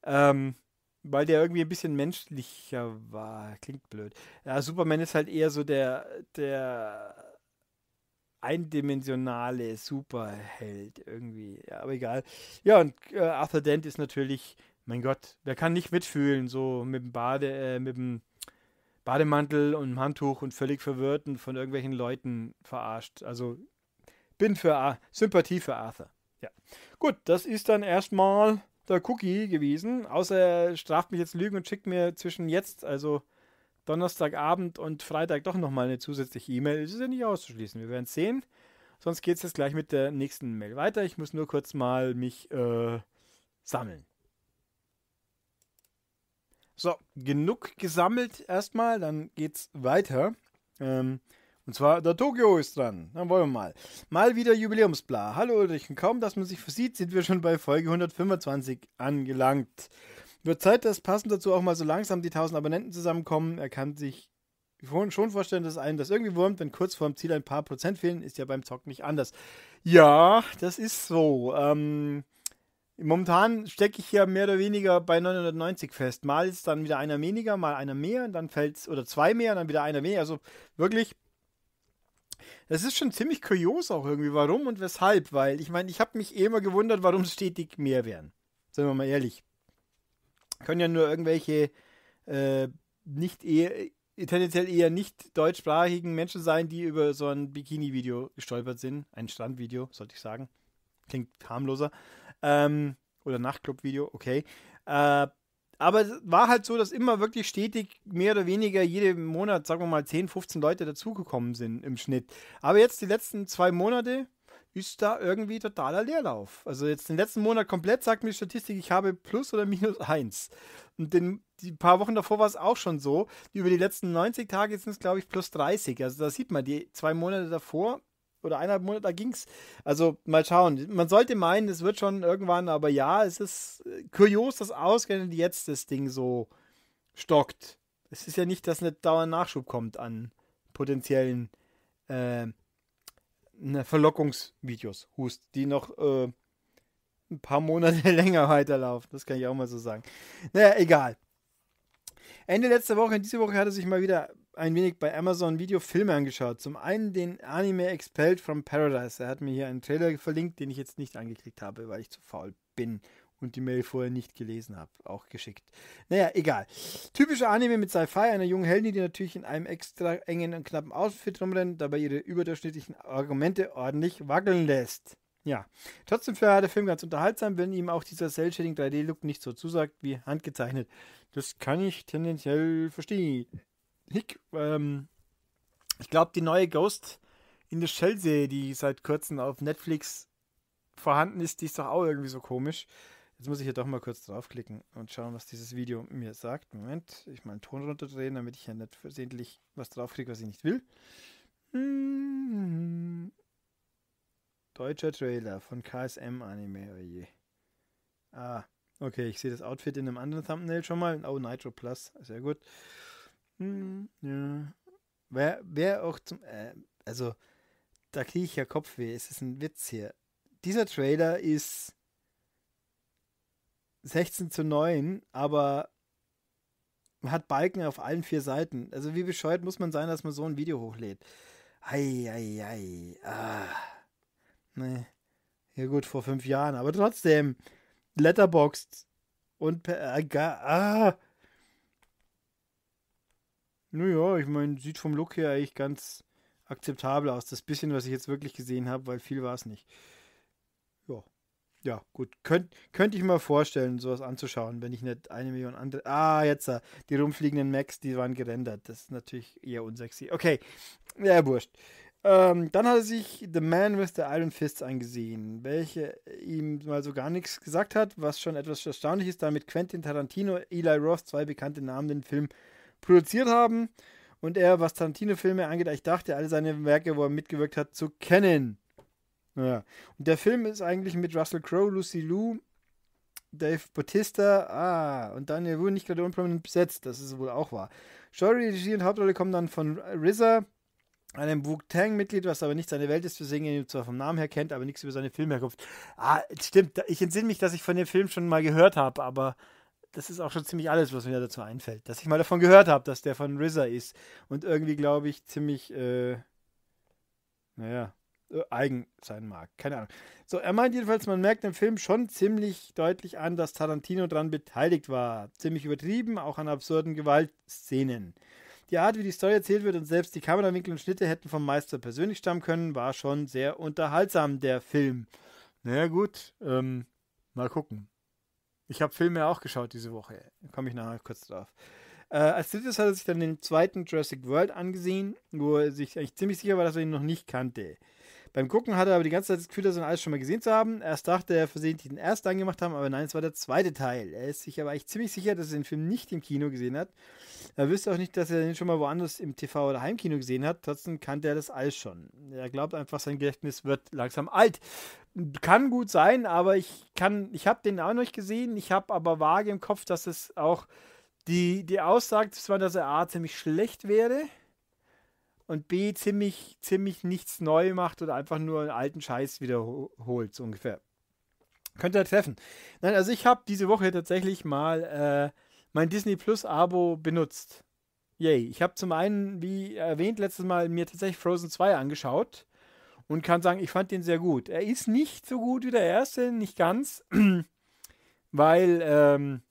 Ähm, weil der irgendwie ein bisschen menschlicher war. Klingt blöd. Ja, Superman ist halt eher so der, der eindimensionale Superheld irgendwie. Ja, aber egal. Ja, und äh, Arthur Dent ist natürlich, mein Gott, wer kann nicht mitfühlen, so mit dem Bade, äh, mit dem Bademantel und dem Handtuch und völlig verwirrt und von irgendwelchen Leuten verarscht. Also bin für Ar Sympathie für Arthur. Ja. Gut, das ist dann erstmal der Cookie gewesen, außer er straft mich jetzt Lügen und schickt mir zwischen jetzt, also Donnerstagabend und Freitag, doch nochmal eine zusätzliche E-Mail. Das ist ja nicht auszuschließen. Wir werden es sehen. Sonst geht es jetzt gleich mit der nächsten Mail weiter. Ich muss nur kurz mal mich äh, sammeln. So, genug gesammelt erstmal, dann geht's weiter. Ähm, und zwar der Tokio ist dran. Dann wollen wir mal. Mal wieder Jubiläumsbla. Hallo Ulrich, und kaum, dass man sich versieht, sind wir schon bei Folge 125 angelangt. Wird Zeit, dass passend dazu auch mal so langsam die 1000 Abonnenten zusammenkommen. Er kann sich schon vorstellen, dass einem das irgendwie wurmt, wenn kurz vorm Ziel ein paar Prozent fehlen, ist ja beim Zocken nicht anders. Ja, das ist so. Ähm, momentan stecke ich ja mehr oder weniger bei 990 fest. Mal ist dann wieder einer weniger, mal einer mehr, dann fällt es, oder zwei mehr, dann wieder einer mehr. Also wirklich das ist schon ziemlich kurios auch irgendwie, warum und weshalb, weil ich meine, ich habe mich eh immer gewundert, warum es stetig mehr werden. Seien wir mal ehrlich. Können ja nur irgendwelche äh, nicht eher, tendenziell eher nicht deutschsprachigen Menschen sein, die über so ein Bikini-Video gestolpert sind. Ein Strandvideo, sollte ich sagen. Klingt harmloser. Ähm, oder Nachtclub-Video, okay. Äh, aber es war halt so, dass immer wirklich stetig mehr oder weniger jeden Monat, sagen wir mal, 10, 15 Leute dazugekommen sind im Schnitt. Aber jetzt die letzten zwei Monate ist da irgendwie totaler Leerlauf. Also jetzt den letzten Monat komplett sagt mir die Statistik, ich habe plus oder minus eins. Und den, die paar Wochen davor war es auch schon so. Über die letzten 90 Tage sind es, glaube ich, plus 30. Also da sieht man, die zwei Monate davor oder eineinhalb Monate, da ging's. Also mal schauen. Man sollte meinen, es wird schon irgendwann, aber ja, es ist äh, kurios, dass ausgerechnet jetzt das Ding so stockt. Es ist ja nicht, dass nicht dauernd Nachschub kommt an potenziellen äh, ne, Verlockungsvideos, Hust, die noch äh, ein paar Monate *laughs* länger weiterlaufen. Das kann ich auch mal so sagen. Naja, egal. Ende letzter Woche, diese Woche hatte sich mal wieder ein wenig bei Amazon Video Filme angeschaut. Zum einen den Anime Expelled from Paradise. Er hat mir hier einen Trailer verlinkt, den ich jetzt nicht angeklickt habe, weil ich zu faul bin und die Mail vorher nicht gelesen habe. Auch geschickt. Naja, egal. Typischer Anime mit Sci-Fi, einer jungen Heldin, die natürlich in einem extra engen und knappen Outfit rumrennt, dabei ihre überdurchschnittlichen Argumente ordentlich wackeln lässt. Ja, trotzdem war der Film ganz unterhaltsam, wenn ihm auch dieser Cell-Shading 3D-Look nicht so zusagt wie handgezeichnet. Das kann ich tendenziell verstehen. Nick, ähm, ich glaube, die neue Ghost in the Shell Serie, die seit kurzem auf Netflix vorhanden ist, die ist doch auch irgendwie so komisch. Jetzt muss ich hier doch mal kurz draufklicken und schauen, was dieses Video mir sagt. Moment, ich mal einen Ton runterdrehen, damit ich ja nicht versehentlich was draufkriege, was ich nicht will. Mhm. Deutscher Trailer von KSM Anime, oje. Oh ah, okay, ich sehe das Outfit in einem anderen Thumbnail schon mal. Oh, Nitro Plus, sehr gut. Hm, ja. Wer, wer auch zum. Äh, also, da kriege ich ja Kopfweh. Es ist ein Witz hier. Dieser Trailer ist 16 zu 9, aber hat Balken auf allen vier Seiten. Also, wie bescheuert muss man sein, dass man so ein Video hochlädt? Ei, ei, ei. Ah. Nee. Ja, gut, vor fünf Jahren, aber trotzdem. Letterboxd. Und. Äh, ah. Naja, ich meine, sieht vom Look her eigentlich ganz akzeptabel aus. Das bisschen, was ich jetzt wirklich gesehen habe, weil viel war es nicht. Ja. Ja, gut. Könnt, könnte ich mir vorstellen, sowas anzuschauen, wenn ich nicht eine Million andere. Ah, jetzt. Äh, die rumfliegenden Macs, die waren gerendert. Das ist natürlich eher unsexy. Okay. Ja, wurscht. Ähm, dann hat er sich The Man with the Iron Fists angesehen, welche ihm mal so gar nichts gesagt hat, was schon etwas erstaunlich ist, da mit Quentin Tarantino, Eli Roth, zwei bekannte Namen den Film produziert haben und er, was Tarantino-Filme angeht, ich dachte, alle seine Werke, wo er mitgewirkt hat, zu kennen. Ja. Und der Film ist eigentlich mit Russell Crowe, Lucy Liu, Dave Bautista, ah, und Daniel Wu nicht gerade unprominent besetzt, das ist wohl auch wahr. Story, Regie und Hauptrolle kommen dann von RZA, einem Wu-Tang-Mitglied, was aber nicht seine Welt ist. Wir sehen ihn zwar vom Namen her, kennt aber nichts über seine Filmherkunft. Ah, stimmt, ich entsinne mich, dass ich von dem Film schon mal gehört habe, aber das ist auch schon ziemlich alles, was mir dazu einfällt. Dass ich mal davon gehört habe, dass der von RZA ist. Und irgendwie, glaube ich, ziemlich, äh, naja, äh, eigen sein mag. Keine Ahnung. So, er meint jedenfalls, man merkt im Film schon ziemlich deutlich an, dass Tarantino daran beteiligt war. Ziemlich übertrieben, auch an absurden Gewaltszenen. Die Art, wie die Story erzählt wird und selbst die Kamerawinkel und Schnitte hätten vom Meister persönlich stammen können, war schon sehr unterhaltsam, der Film. Naja, gut, ähm, mal gucken. Ich habe Filme auch geschaut diese Woche. Da Komme ich nachher kurz drauf. Äh, als drittes hat er sich dann den zweiten Jurassic World angesehen, wo er sich eigentlich ziemlich sicher war, dass er ihn noch nicht kannte. Beim Gucken hatte er aber die ganze Zeit das Gefühl, dass wir alles schon mal gesehen zu haben. Erst dachte er versehentlich den ersten angemacht haben, aber nein, es war der zweite Teil. Er ist sich aber eigentlich ziemlich sicher, dass er den Film nicht im Kino gesehen hat. Er wüsste auch nicht, dass er den schon mal woanders im TV oder Heimkino gesehen hat. Trotzdem kannte er das alles schon. Er glaubt einfach, sein Gedächtnis wird langsam alt. Kann gut sein, aber ich kann, ich habe den auch noch nicht gesehen. Ich habe aber vage im Kopf, dass es auch die, die Aussage, zwar, dass er A ziemlich schlecht wäre und B ziemlich, ziemlich nichts neu macht oder einfach nur einen alten Scheiß wiederholt, so ungefähr. Könnte er treffen. Nein, also ich habe diese Woche tatsächlich mal äh, mein Disney Plus Abo benutzt. Yay. Ich habe zum einen, wie erwähnt, letztes Mal mir tatsächlich Frozen 2 angeschaut und kann sagen, ich fand den sehr gut. Er ist nicht so gut wie der erste, nicht ganz, *clears throat* weil, ähm,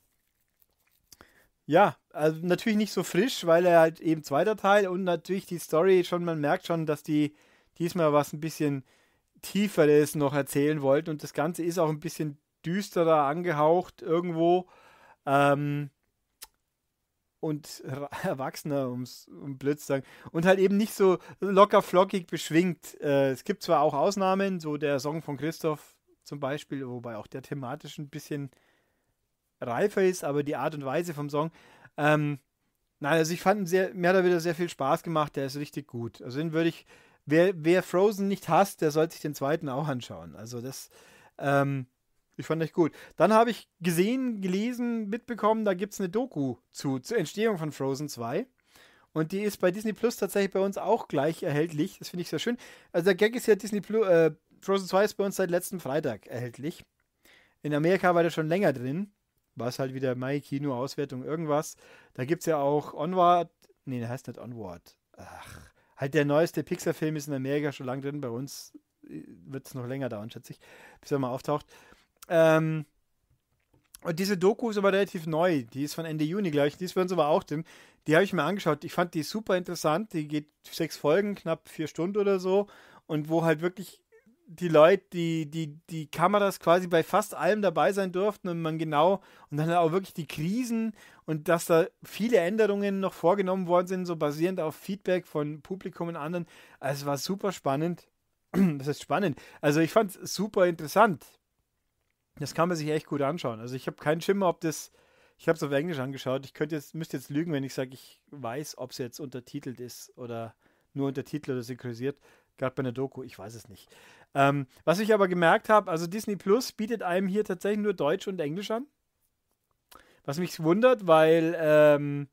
ja, also natürlich nicht so frisch, weil er halt eben zweiter Teil und natürlich die Story schon, man merkt schon, dass die diesmal was ein bisschen tieferes noch erzählen wollten und das Ganze ist auch ein bisschen düsterer angehaucht irgendwo. Ähm, und *laughs* Erwachsener, um's, um blöd zu sagen. Und halt eben nicht so locker flockig beschwingt. Äh, es gibt zwar auch Ausnahmen, so der Song von Christoph zum Beispiel, wobei auch der thematisch ein bisschen reifer ist, aber die Art und Weise vom Song ähm, nein, also ich fand sehr, mir hat er wieder sehr viel Spaß gemacht, der ist richtig gut. Also den würde ich, wer, wer Frozen nicht hasst, der sollte sich den zweiten auch anschauen. Also das, ähm, ich fand echt gut. Dann habe ich gesehen, gelesen, mitbekommen, da gibt es eine Doku zu, zur Entstehung von Frozen 2. Und die ist bei Disney Plus tatsächlich bei uns auch gleich erhältlich. Das finde ich sehr schön. Also der Gag ist ja Disney Plus, äh, Frozen 2 ist bei uns seit letzten Freitag erhältlich. In Amerika war der schon länger drin war es halt wieder Mai, Kino, Auswertung, irgendwas. Da gibt es ja auch Onward, nee, der heißt nicht Onward. Ach, halt der neueste Pixar-Film ist in Amerika schon lange drin, bei uns äh, wird es noch länger dauern, schätze ich, bis er mal auftaucht. Ähm, und diese Doku ist aber relativ neu. Die ist von Ende Juni gleich. Die ist bei uns aber auch drin. Die habe ich mir angeschaut. Ich fand die super interessant. Die geht sechs Folgen, knapp vier Stunden oder so. Und wo halt wirklich die Leute, die, die, die Kameras quasi bei fast allem dabei sein durften und man genau, und dann auch wirklich die Krisen und dass da viele Änderungen noch vorgenommen worden sind, so basierend auf Feedback von Publikum und anderen. Also es war super spannend. *clears throat* Das ist spannend. Also ich fand es super interessant. Das kann man sich echt gut anschauen. Also ich habe keinen Schimmer, ob das. Ich habe es auf Englisch angeschaut. Ich könnte jetzt, müsste jetzt lügen, wenn ich sage, ich weiß, ob es jetzt untertitelt ist oder nur untertitelt oder synchronisiert. Gerade bei einer Doku, ich weiß es nicht. Ähm, was ich aber gemerkt habe, also Disney Plus bietet einem hier tatsächlich nur Deutsch und Englisch an. Was mich wundert, weil ähm,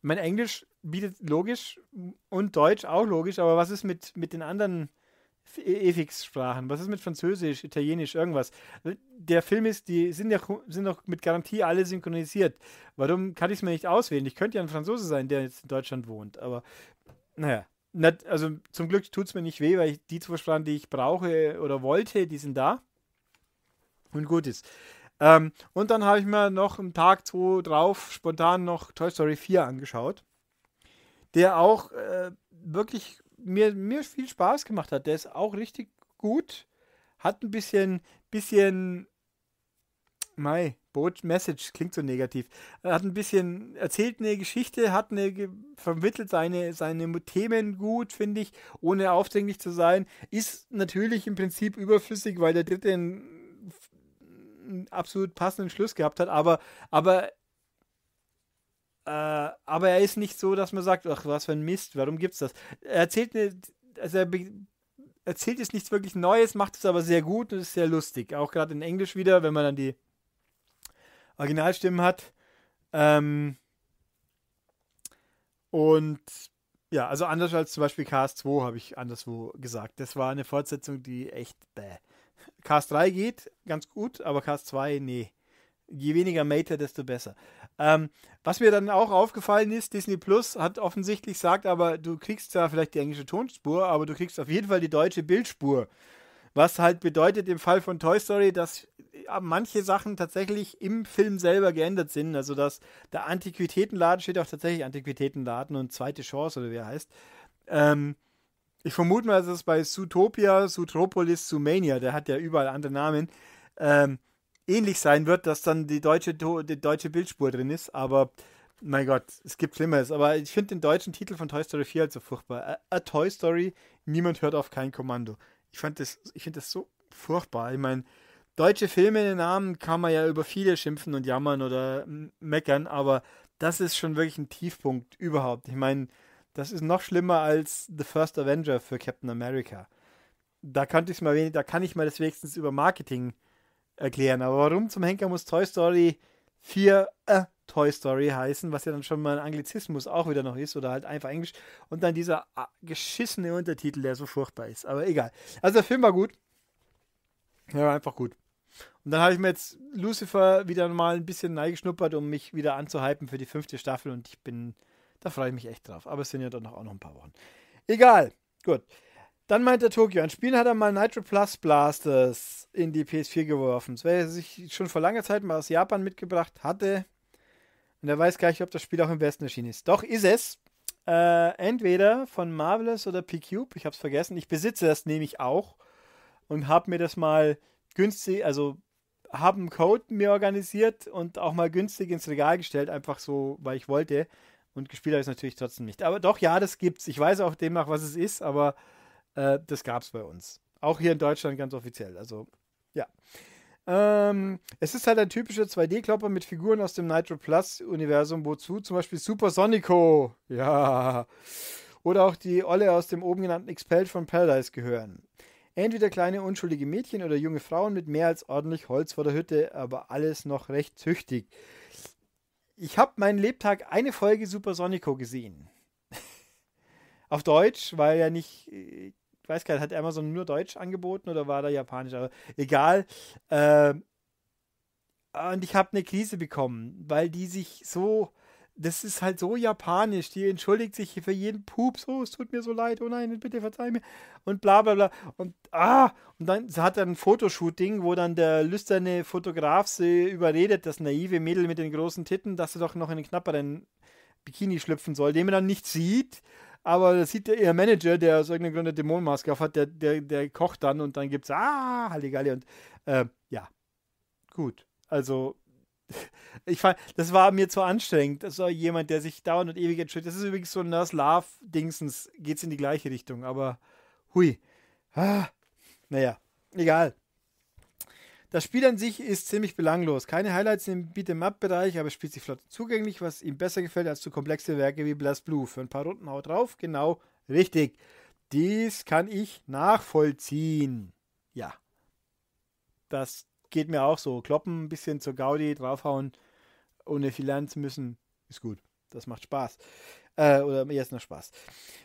mein Englisch bietet logisch und Deutsch auch logisch, aber was ist mit, mit den anderen Efix-Sprachen? Was ist mit Französisch, Italienisch, irgendwas? Der Film ist, die sind ja sind doch mit Garantie alle synchronisiert. Warum kann ich es mir nicht auswählen? Ich könnte ja ein Franzose sein, der jetzt in Deutschland wohnt, aber naja. Nicht, also zum Glück tut es mir nicht weh, weil ich, die zwei Sprachen, die ich brauche oder wollte, die sind da. Und gut ist. Ähm, und dann habe ich mir noch einen Tag zwei drauf spontan noch Toy Story 4 angeschaut, der auch äh, wirklich mir, mir viel Spaß gemacht hat. Der ist auch richtig gut. Hat ein bisschen, bisschen, mei, Boot Message klingt so negativ. Er hat ein bisschen erzählt eine Geschichte, hat eine vermittelt seine, seine Themen gut, finde ich, ohne aufdringlich zu sein. Ist natürlich im Prinzip überflüssig, weil der dritte einen, einen absolut passenden Schluss gehabt hat, aber, aber äh, aber er ist nicht so, dass man sagt, ach, was für ein Mist, warum gibt's das? Er erzählt eine, also er erzählt jetzt nichts wirklich Neues, macht es aber sehr gut und ist sehr lustig. Auch gerade in Englisch wieder, wenn man dann die Originalstimmen hat. Ähm, und ja, also anders als zum Beispiel Cars 2 habe ich anderswo gesagt. Das war eine Fortsetzung, die echt bäh. Cars 3 geht ganz gut, aber Cars 2, nee. Je weniger Mater, desto besser. Ähm, was mir dann auch aufgefallen ist, Disney Plus hat offensichtlich gesagt, aber du kriegst ja vielleicht die englische Tonspur, aber du kriegst auf jeden Fall die deutsche Bildspur. Was halt bedeutet im Fall von Toy Story, dass äh, manche Sachen tatsächlich im Film selber geändert sind. Also, dass der Antiquitätenladen steht auch tatsächlich Antiquitätenladen und zweite Chance oder wie er heißt. Ähm, ich vermute mal, dass es bei Zootopia, Zootropolis, Zoomania, der hat ja überall andere Namen, ähm, ähnlich sein wird, dass dann die deutsche, die deutsche Bildspur drin ist. Aber mein Gott, es gibt Schlimmeres. Aber ich finde den deutschen Titel von Toy Story 4 halt so furchtbar. A, A Toy Story, niemand hört auf kein Kommando. Ich fand das, ich finde das so furchtbar. Ich meine, deutsche Filme in den Namen kann man ja über viele schimpfen und jammern oder meckern, aber das ist schon wirklich ein Tiefpunkt überhaupt. Ich meine, das ist noch schlimmer als The First Avenger für Captain America. Da kannte ich mal wenig, da kann ich mal das wenigstens über Marketing erklären. Aber warum zum Henker muss Toy Story 4 äh, Toy Story heißen, was ja dann schon mal ein Anglizismus auch wieder noch ist oder halt einfach Englisch. Und dann dieser ah, geschissene Untertitel, der so furchtbar ist. Aber egal. Also der Film war gut. Ja, war einfach gut. Und dann habe ich mir jetzt Lucifer wieder mal ein bisschen neigeschnuppert, um mich wieder anzuhypen für die fünfte Staffel. Und ich bin, da freue ich mich echt drauf. Aber es sind ja dann auch noch ein paar Wochen. Egal. Gut. Dann meint der Tokio, ein Spiel hat er mal Nitro Plus Blasters in die PS4 geworfen. Das wäre sich schon vor langer Zeit mal aus Japan mitgebracht hatte. Und er weiß gar nicht, ob das Spiel auch im Westen erschienen ist. Doch ist es. Äh, entweder von Marvelous oder P-Cube. Ich habe es vergessen. Ich besitze das nämlich auch und habe mir das mal günstig, also habe einen Code mir organisiert und auch mal günstig ins Regal gestellt, einfach so, weil ich wollte. Und gespielt habe ich es natürlich trotzdem nicht. Aber doch, ja, das gibt's. Ich weiß auch demnach, was es ist, aber äh, das es bei uns. Auch hier in Deutschland ganz offiziell. Also, ja. Ähm, es ist halt ein typischer 2D-Klopper mit Figuren aus dem Nitro Plus-Universum, wozu zum Beispiel Super Sonico, ja, oder auch die Olle aus dem oben genannten Expelled von Paradise gehören. Entweder kleine unschuldige Mädchen oder junge Frauen mit mehr als ordentlich Holz vor der Hütte, aber alles noch recht züchtig. Ich habe meinen Lebtag eine Folge Super Sonico gesehen. *laughs* Auf Deutsch, weil ja nicht äh, weiß gar nicht, hat Amazon nur Deutsch angeboten oder war da Japanisch? Aber egal. Äh, und ich habe eine Krise bekommen, weil die sich so. Das ist halt so japanisch. Die entschuldigt sich für jeden Pups. Oh, es tut mir so leid. Oh nein, bitte verzeih mir. Und bla bla bla. Und ah, und dann hat er ein Fotoshooting, wo dann der lüsterne Fotograf sie überredet, das naive Mädel mit den großen Titten, dass sie doch noch in einen knapperen Bikini schlüpfen soll, den man dann nicht sieht. Aber das sieht der, ihr Manager, der aus irgendeinem Grund eine Dämonenmaske auf hat, der, der, der kocht dann und dann gibt's ah, Halligalli und äh, ja, gut. Also *laughs* ich fand, das war mir zu anstrengend. Das war jemand, der sich dauernd und ewig entschuldigt. Das ist übrigens so ein Nurse Love Dingsens, geht's in die gleiche Richtung, aber hui. Ah, naja, egal. Das Spiel an sich ist ziemlich belanglos. Keine Highlights im Beat'em-up-Bereich, aber spielt sich flott zugänglich, was ihm besser gefällt als zu komplexe Werke wie Blast Blue. Für ein paar Runden haut drauf, genau richtig. Dies kann ich nachvollziehen. Ja. Das geht mir auch so. Kloppen, ein bisschen zur Gaudi, draufhauen, ohne viel lernen zu müssen, ist gut. Das macht Spaß. Äh, oder am ehesten noch Spaß.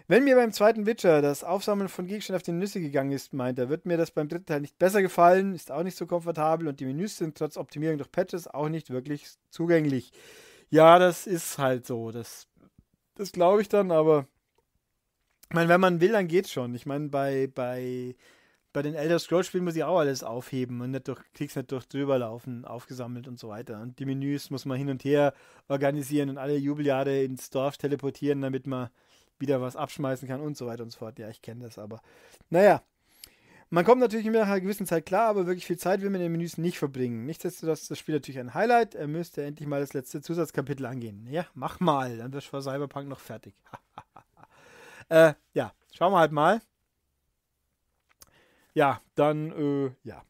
Wenn mir beim zweiten Witcher das Aufsammeln von Gegenständen auf die Nüsse gegangen ist, meint er, wird mir das beim dritten Teil nicht besser gefallen, ist auch nicht so komfortabel und die Menüs sind trotz Optimierung durch Patches auch nicht wirklich zugänglich. Ja, das ist halt so. Das, das glaube ich dann, aber ich meine, wenn man will, dann geht's schon. Ich meine, bei, bei bei den Elder Scrolls Spielen muss ich auch alles aufheben und nicht durch Klicks nicht durch drüberlaufen, aufgesammelt und so weiter. Und die Menüs muss man hin und her organisieren und alle Jubeljahre ins Dorf teleportieren, damit man wieder was abschmeißen kann und so weiter und so fort. Ja, ich kenne das, aber naja. Man kommt natürlich immer nach einer gewissen Zeit klar, aber wirklich viel Zeit will man in den Menüs nicht verbringen. Nichtsdestotrotz ist das Spiel natürlich ein Highlight. Er müsste endlich mal das letzte Zusatzkapitel angehen. Ja, mach mal, dann wirst du vor Cyberpunk noch fertig. *laughs* äh, ja, schauen wir halt mal. Ja, dann, äh, ja.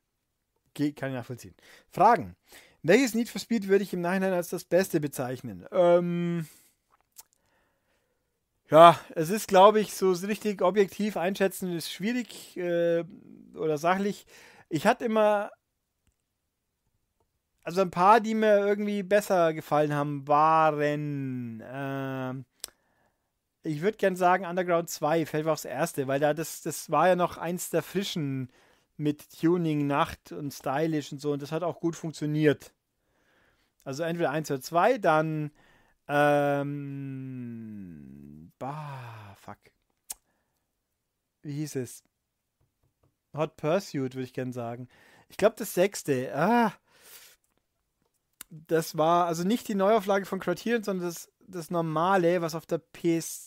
Ge kann ich nachvollziehen. Fragen. Welches Need for Speed würde ich im Nachhinein als das Beste bezeichnen? Ähm. Ja, es ist, glaube ich, so richtig objektiv einschätzen ist schwierig äh, oder sachlich. Ich hatte immer, also ein paar, die mir irgendwie besser gefallen haben, waren äh, ich würde gern sagen, Underground 2 fällt mir aufs erste, weil da das, das war ja noch eins der frischen mit Tuning, Nacht und Stylish und so und das hat auch gut funktioniert. Also entweder 1 oder 2, dann ähm, bah, fuck. Wie hieß es? Hot Pursuit, würde ich gern sagen. Ich glaube, das sechste. Ah. Das war also nicht die Neuauflage von Criterion, sondern das, das normale, was auf der PS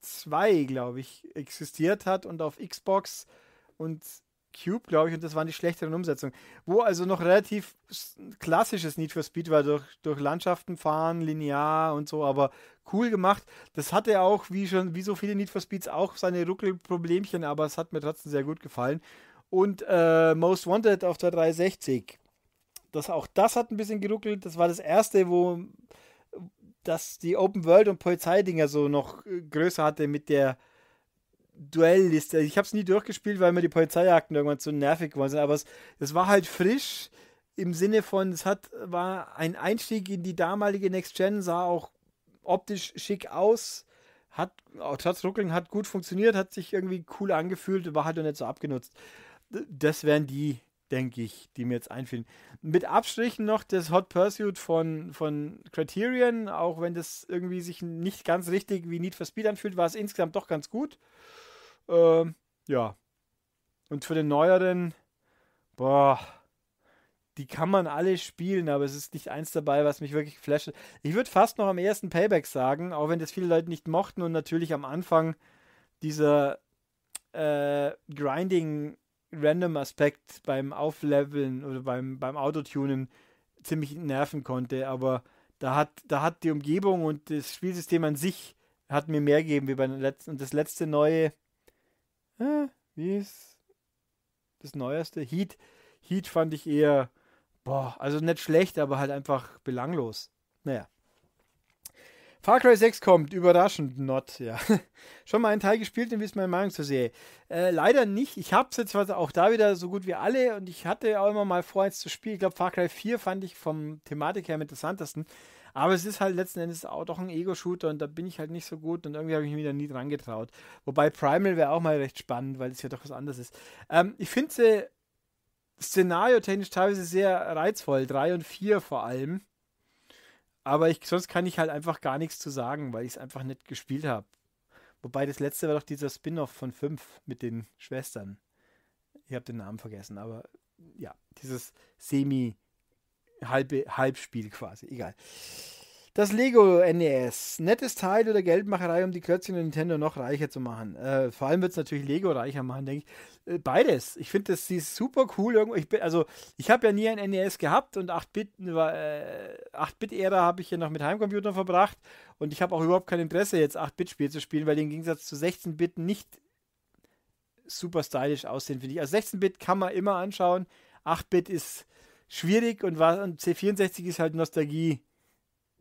2, glaube ich, existiert hat und auf Xbox und Cube, glaube ich, und das waren die schlechteren Umsetzungen. Wo also noch relativ klassisches Need for Speed war, durch, durch Landschaften fahren, linear und so, aber cool gemacht. Das hatte auch, wie schon, wie so viele Need for Speeds, auch seine Ruckelproblemchen, aber es hat mir trotzdem sehr gut gefallen. Und äh, Most Wanted auf der 360. Das, auch das hat ein bisschen geruckelt. Das war das erste, wo dass die Open World und Polizeidinger so noch äh, größer hatte mit der Duellliste. Also ich habe es nie durchgespielt, weil mir die Polizeiakten irgendwann zu nervig geworden sind, aber es, es war halt frisch im Sinne von, es hat, war ein Einstieg in die damalige Next Gen, sah auch optisch schick aus, hat, trotz Ruckeln hat gut funktioniert, hat sich irgendwie cool angefühlt, war halt noch nicht so abgenutzt. Das wären die denke ich, die mir jetzt einfielen. Mit Abstrichen noch das Hot Pursuit von, von Criterion, auch wenn das irgendwie sich nicht ganz richtig wie Need for Speed anfühlt, war es insgesamt doch ganz gut. Ähm, ja. Und für den neueren, boah, die kann man alle spielen, aber es ist nicht eins dabei, was mich wirklich flasht. Ich würde fast noch am ersten Payback sagen, auch wenn das viele Leute nicht mochten und natürlich am Anfang dieser äh, Grinding- random Aspekt beim Aufleveln oder beim, beim Autotunen ziemlich nerven konnte, aber da hat, da hat die Umgebung und das Spielsystem an sich hat mir mehr gegeben wie beim letzten. Und das letzte neue, äh, wie ist das neueste? Heat. Heat fand ich eher, boah, also nicht schlecht, aber halt einfach belanglos. Naja. Far Cry 6 kommt, überraschend, not, ja. *laughs* Schon mal einen Teil gespielt und wie ist meine Meinung zur Serie? Äh, leider nicht. Ich habe es jetzt auch da wieder so gut wie alle und ich hatte auch immer mal vor, eins zu spielen. Ich glaube, Far Cry 4 fand ich vom Thematik her am interessantesten. Aber es ist halt letzten Endes auch doch ein Ego-Shooter und da bin ich halt nicht so gut und irgendwie habe ich mich wieder nie dran getraut. Wobei Primal wäre auch mal recht spannend, weil es ja doch was anderes ist. Ähm, ich finde äh, sie technisch teilweise sehr reizvoll, 3 und 4 vor allem. Aber ich, sonst kann ich halt einfach gar nichts zu sagen, weil ich es einfach nicht gespielt habe. Wobei das letzte war doch dieser Spin-off von 5 mit den Schwestern. Ich habe den Namen vergessen, aber ja, dieses Semi-Halbspiel quasi, egal. Das Lego NES. Nettes Teil oder Geldmacherei, um die Klötzchen und Nintendo noch reicher zu machen. Äh, vor allem wird es natürlich Lego reicher machen, denke ich. Äh, beides. Ich finde das die super cool. ich bin, also, ich habe ja nie ein NES gehabt und 8-Bit-Ära äh, habe ich ja noch mit Heimcomputern verbracht. Und ich habe auch überhaupt kein Interesse, jetzt 8-Bit-Spiel zu spielen, weil die im Gegensatz zu 16-Bit nicht super stylisch aussehen, finde ich. Also 16-Bit kann man immer anschauen. 8-Bit ist schwierig und, war, und C64 ist halt Nostalgie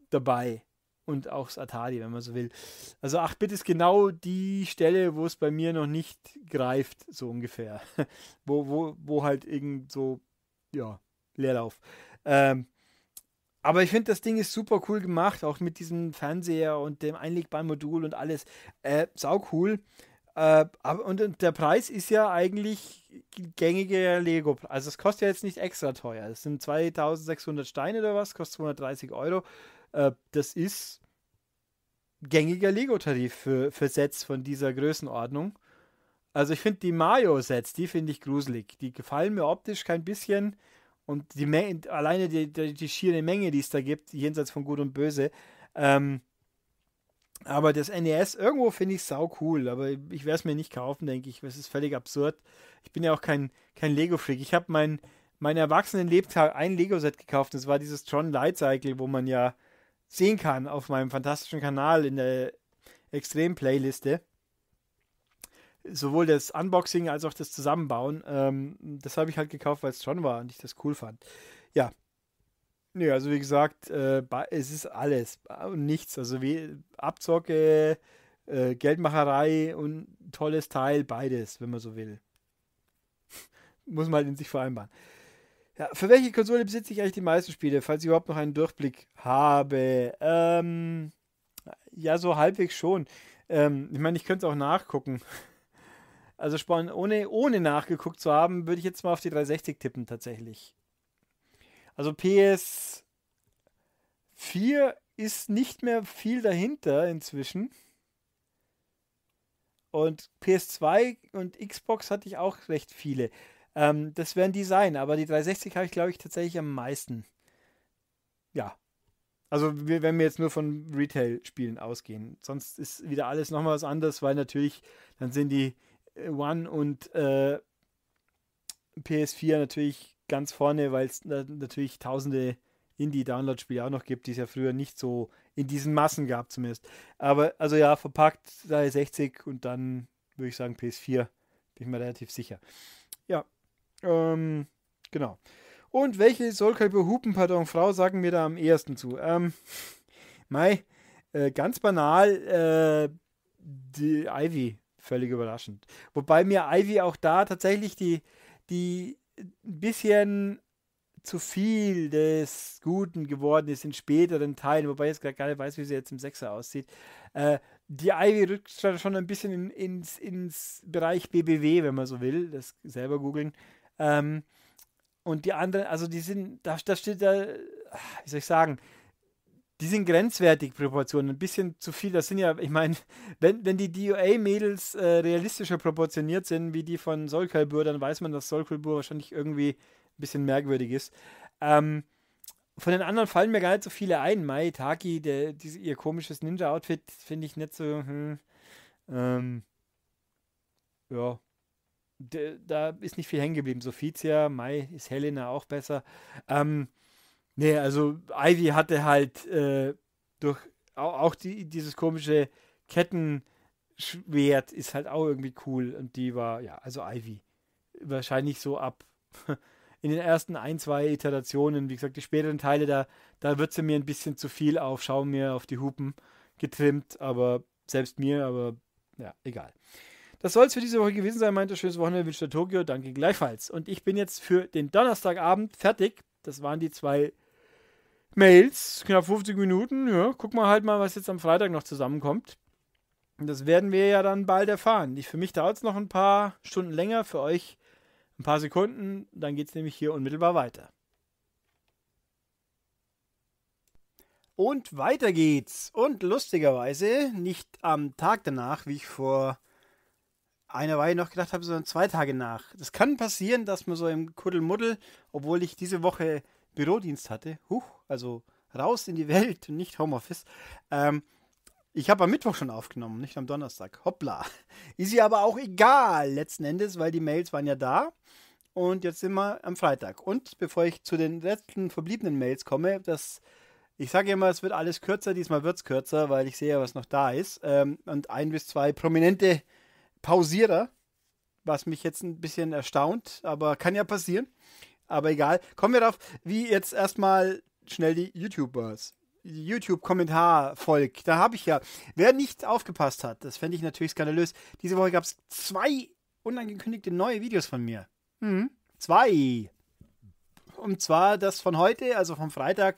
dabei. Und auch das Atari, wenn man so will. Also 8-Bit ist genau die Stelle, wo es bei mir noch nicht greift, so ungefähr. *laughs* wo, wo, wo halt irgend so, ja, Leerlauf. Ähm, aber ich finde, das Ding ist super cool gemacht, auch mit diesem Fernseher und dem einlegbaren Modul und alles. Äh, sau cool. Äh, und, und, der Preis ist ja eigentlich gängiger Lego. Also es kostet ja jetzt nicht extra teuer. Es sind 2600 Steine oder was, kostet 230 Euro. Äh, das ist gängiger Lego-Tarif für, für Sets von dieser Größenordnung. Also ich finde die Mario-Sets, die finde ich gruselig. Die gefallen mir optisch kein bisschen. Und die Me alleine die, die, die, schiere Menge, die es da gibt, jenseits von Gut und Böse. Ähm, aber das NES irgendwo finde ich sau cool, aber ich werde es mir nicht kaufen, denke ich. Das ist völlig absurd. Ich bin ja auch kein, kein Lego-Freak. Ich habe mein, meinen erwachsenen Lebtag ein Lego-Set gekauft. Das war dieses Tron Light Cycle, wo man ja sehen kann auf meinem fantastischen Kanal in der Extrem-Playliste. Sowohl das Unboxing als auch das Zusammenbauen. Ähm, das habe ich halt gekauft, weil es schon war und ich das cool fand. Ja. Nö, also wie gesagt, äh, es ist alles und nichts. Also wie Abzocke, äh, Geldmacherei und tolles Teil, beides, wenn man so will. *laughs* Muss man halt in sich vereinbaren. Ja, für welche Konsole besitze ich eigentlich die meisten Spiele, falls ich überhaupt noch einen Durchblick habe? Ähm, ja, so halbwegs schon. Ähm, ich meine, ich könnte es auch nachgucken. *laughs* Also spannend, ohne, ohne nachgeguckt zu haben, würde ich jetzt mal auf die 360 tippen tatsächlich. Also PS4 ist nicht mehr viel dahinter inzwischen. Und PS2 und Xbox hatte ich auch recht viele. Ähm, das werden die sein, aber die 360 habe ich, glaube ich, tatsächlich am meisten. Ja. Also, wenn wir jetzt nur von Retail-Spielen ausgehen. Sonst ist wieder alles nochmal was anderes, weil natürlich dann sind die äh, One und äh, PS4 natürlich ganz vorne, weil es natürlich tausende Indie-Download-Spiele auch noch gibt, die es ja früher nicht so in diesen Massen gab zumindest. Aber also ja, verpackt 360 und dann würde ich sagen PS4, bin ich mir relativ sicher. Ja, ähm, genau. Und welche Soulcalibur Hupenpardon Frau sagen mir da am ehesten zu? Ähm, Mai, äh, ganz banal, äh, die Ivy, völlig überraschend. Wobei mir Ivy auch da tatsächlich die, die ein bisschen zu viel des Guten geworden ist in späteren Teilen, wobei ich jetzt gerade gar nicht weiß, wie sie jetzt im Sechser aussieht. Äh, die Ivy rückt schon ein bisschen in, ins, ins Bereich BBW, wenn man so will, das selber googeln. Ähm, und die anderen, also die sind, da, da steht da, wie soll ich sagen, die sind grenzwertig, Proportionen. Ein bisschen zu viel. Das sind ja, ich meine, *laughs* wenn, wenn die DOA-Mädels äh, realistischer proportioniert sind, wie die von Solkalbur, dann weiß man, dass Solkalbur wahrscheinlich irgendwie ein bisschen merkwürdig ist. Ähm, von den anderen fallen mir gar nicht so viele ein. Mai, Taki, der, die, ihr komisches Ninja-Outfit finde ich nicht so. Hm, ähm, ja da ist nicht viel hängen geblieben. Sophia, Mai ist Helena auch besser. Ähm, nee, also Ivy hatte halt äh, durch auch, die, dieses komische Kettenschwert ist halt auch irgendwie cool. Und die war, ja, also Ivy. Wahrscheinlich so ab *laughs* in den ersten ein, zwei Iterationen. Wie gesagt, die späteren Teile, da, da wird sie mir ein bisschen zu viel auf, schauen mir auf die Hupen getrimmt, aber selbst mir, aber ja, egal. Das soll es für diese Woche gewesen sein, meinte. Schönes Wochenende wünscht der Tokio. Danke gleichfalls. Und ich bin jetzt für den Donnerstagabend fertig. Das waren die zwei Mails. Knapp 50 Minuten. Ja, guck mal halt mal, was jetzt am Freitag noch zusammenkommt. Und das werden wir ja dann bald erfahren. für mich dauert es noch ein paar Stunden länger, für euch ein paar Sekunden. Dann geht es nämlich hier unmittelbar weiter. Und weiter geht's. Und lustigerweise nicht am Tag danach, wie ich vor eine Weile noch gedacht habe, sondern zwei Tage nach. Das kann passieren, dass man so im Kuddelmuddel, obwohl ich diese Woche Bürodienst hatte, huch, also raus in die Welt und *laughs* nicht Homeoffice. Ähm, ich habe am Mittwoch schon aufgenommen, nicht am Donnerstag. Hoppla. *laughs* Ist ja aber auch egal, letzten Endes, weil die Mails waren ja da. Und jetzt sind wir am Freitag. Und bevor ich zu den letzten verbliebenen Mails komme, das, ich sage immer, es wird alles kürzer, diesmal wird es kürzer, weil ich sehe, was noch da ist. Ähm, und ein bis zwei prominente Pausierer, was mich jetzt ein bisschen erstaunt, aber kann ja passieren. Aber egal. Kommen wir darauf, wie jetzt erstmal schnell die YouTubers. YouTube-Kommentarvolk. kommentar Da habe ich ja. Wer nicht aufgepasst hat, das fände ich natürlich skandalös. Diese Woche gab es zwei unangekündigte neue Videos von mir. Mhm. Zwei. Und zwar das von heute, also vom Freitag,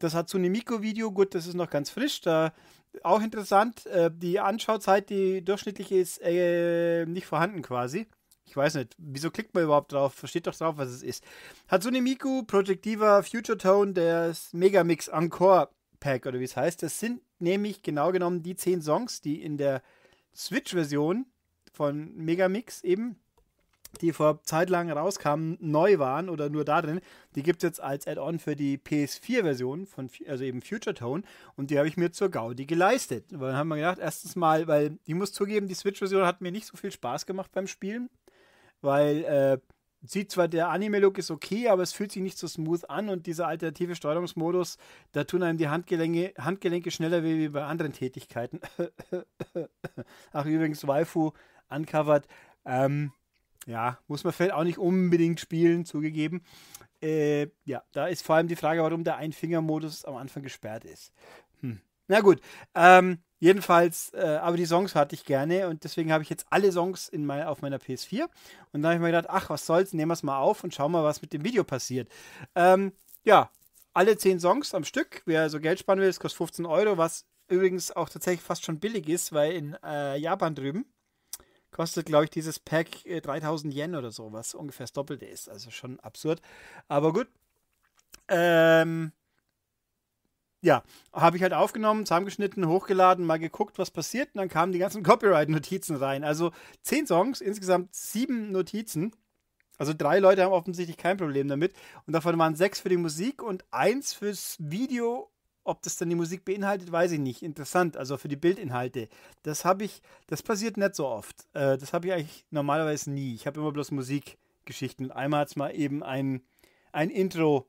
das Hatsune Miku-Video, gut, das ist noch ganz frisch. Da auch interessant. Äh, die Anschauzeit, die durchschnittliche, ist äh, nicht vorhanden quasi. Ich weiß nicht, wieso klickt man überhaupt drauf? Versteht doch drauf, was es ist. Hatsune Miku, Projectiva, Future Tone, das Megamix Encore Pack oder wie es heißt. Das sind nämlich genau genommen die zehn Songs, die in der Switch-Version von Megamix eben die vor Zeitlang rauskamen, neu waren oder nur da drin, die gibt es jetzt als Add-on für die PS4-Version von, also eben Future Tone und die habe ich mir zur Gaudi geleistet. Weil dann haben wir gedacht, erstens mal, weil ich muss zugeben, die Switch-Version hat mir nicht so viel Spaß gemacht beim Spielen, weil äh, sieht zwar der Anime-Look ist okay, aber es fühlt sich nicht so smooth an und dieser alternative Steuerungsmodus, da tun einem die Handgelenke, Handgelenke schneller wie bei anderen Tätigkeiten. *laughs* Ach übrigens, Waifu uncovered. Ähm, ja, muss man vielleicht auch nicht unbedingt spielen, zugegeben. Äh, ja, da ist vor allem die Frage, warum der Einfingermodus am Anfang gesperrt ist. Hm. Na gut, ähm, jedenfalls, äh, aber die Songs hatte ich gerne und deswegen habe ich jetzt alle Songs in mein, auf meiner PS4 und dann habe ich mir gedacht, ach, was soll's, nehmen wir es mal auf und schauen mal, was mit dem Video passiert. Ähm, ja, alle zehn Songs am Stück. Wer so Geld sparen will, das kostet 15 Euro, was übrigens auch tatsächlich fast schon billig ist, weil in äh, Japan drüben kostet, glaube ich, dieses Pack äh, 3000 Yen oder so, was ungefähr das Doppelte ist. Also schon absurd. Aber gut. Ähm, ja, habe ich halt aufgenommen, zusammengeschnitten, hochgeladen, mal geguckt, was passiert. Und dann kamen die ganzen *laughs* Copyright-Notizen rein. Also zehn Songs, insgesamt sieben Notizen. Also drei Leute haben offensichtlich kein Problem damit. Und davon waren sechs für die Musik und eins fürs Video ob das dann die Musik beinhaltet, weiß ich nicht. Interessant, also für die Bildinhalte. Das habe ich, das passiert nicht so oft. Äh, das habe ich eigentlich normalerweise nie. Ich habe immer bloß Musikgeschichten. einmal hat es mal eben ein, ein Intro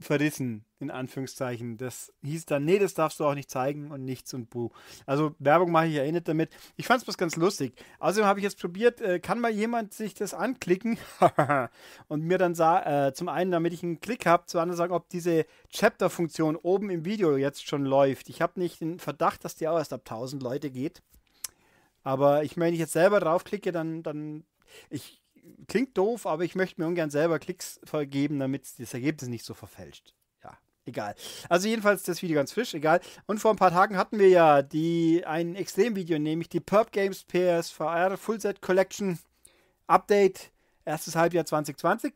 verrissen, in Anführungszeichen. Das hieß dann, nee, das darfst du auch nicht zeigen und nichts und buh. Also Werbung mache ich ja eh nicht damit. Ich fand es bloß ganz lustig. Außerdem habe ich jetzt probiert, äh, kann mal jemand sich das anklicken *laughs* und mir dann sah, äh, zum einen, damit ich einen Klick habe, zum anderen sagen, ob diese Chapter-Funktion oben im Video jetzt schon läuft. Ich habe nicht den Verdacht, dass die auch erst ab 1000 Leute geht. Aber ich meine, wenn ich jetzt selber draufklicke, dann, dann ich klingt doof, aber ich möchte mir ungern selber Klicks vergeben, damit das Ergebnis nicht so verfälscht. Ja, egal. Also jedenfalls das Video ganz frisch, egal. Und vor ein paar Tagen hatten wir ja die, ein Extremvideo, nämlich die Perp Games PSVR Full Set Collection Update, erstes Halbjahr 2020.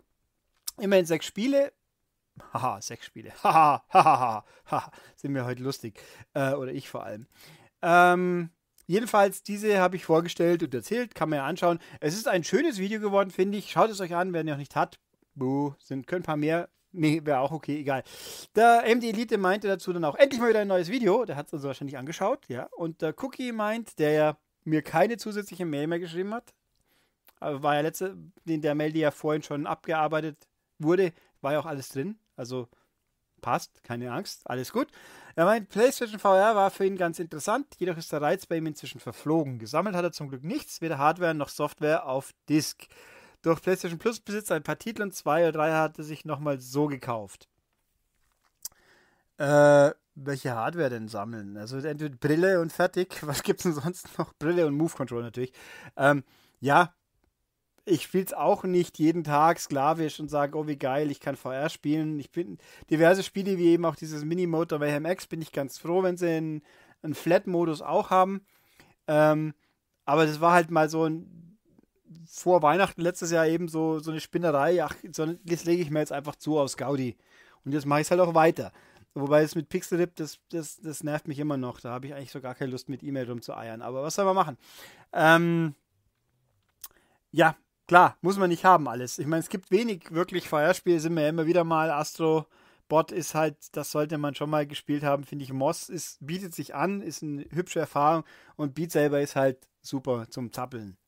Immerhin sechs Spiele. Haha, *laughs* sechs Spiele. Haha, *laughs* haha, haha. Sind wir heute lustig. Äh, oder ich vor allem. Ähm, Jedenfalls, diese habe ich vorgestellt und erzählt, kann man ja anschauen. Es ist ein schönes Video geworden, finde ich. Schaut es euch an, wer noch nicht hat. Buh, sind, können ein paar mehr Nee, wäre auch okay, egal. Der MD Elite meinte dazu dann auch endlich mal wieder ein neues Video. Der hat es uns wahrscheinlich angeschaut, ja. Und der Cookie meint, der ja mir keine zusätzliche Mail mehr geschrieben hat, äh, war ja letzte, in der Mail, die ja vorhin schon abgearbeitet wurde, war ja auch alles drin. Also passt, keine Angst, alles gut. Er meint, PlayStation VR war für ihn ganz interessant, jedoch ist der Reiz bei ihm inzwischen verflogen. Gesammelt hat er zum Glück nichts, weder Hardware noch Software auf Disk. Durch PlayStation Plus besitzt er ein paar Titel und zwei oder drei hat er sich nochmal so gekauft. Äh, welche Hardware denn sammeln? Also entweder Brille und fertig. *laughs* Was gibt's denn sonst noch? Brille und Move Control natürlich. Ähm, ja, ich spiele es auch nicht jeden Tag sklavisch und sage, oh wie geil, ich kann VR spielen. Ich bin diverse Spiele wie eben auch dieses Minimode oder Mayhem X bin ich ganz froh, wenn sie einen, einen Flat-Modus auch haben. Ähm, aber das war halt mal so ein vor Weihnachten letztes Jahr eben so, so eine Spinnerei. Ach, das lege ich mir jetzt einfach zu aus Gaudi. Und jetzt mache ich es halt auch weiter. Wobei es mit Pixelip, das, das, das nervt mich immer noch. Da habe ich eigentlich so gar keine Lust, mit E-Mail rumzueiern. Aber was soll man machen? Ähm, ja, Klar, muss man nicht haben alles. Ich meine, es gibt wenig wirklich Feuerspiele, sind wir ja immer wieder mal. Astro Bot ist halt, das sollte man schon mal gespielt haben, finde ich. Moss ist, bietet sich an, ist eine hübsche Erfahrung und Beat selber ist halt super zum Zappeln.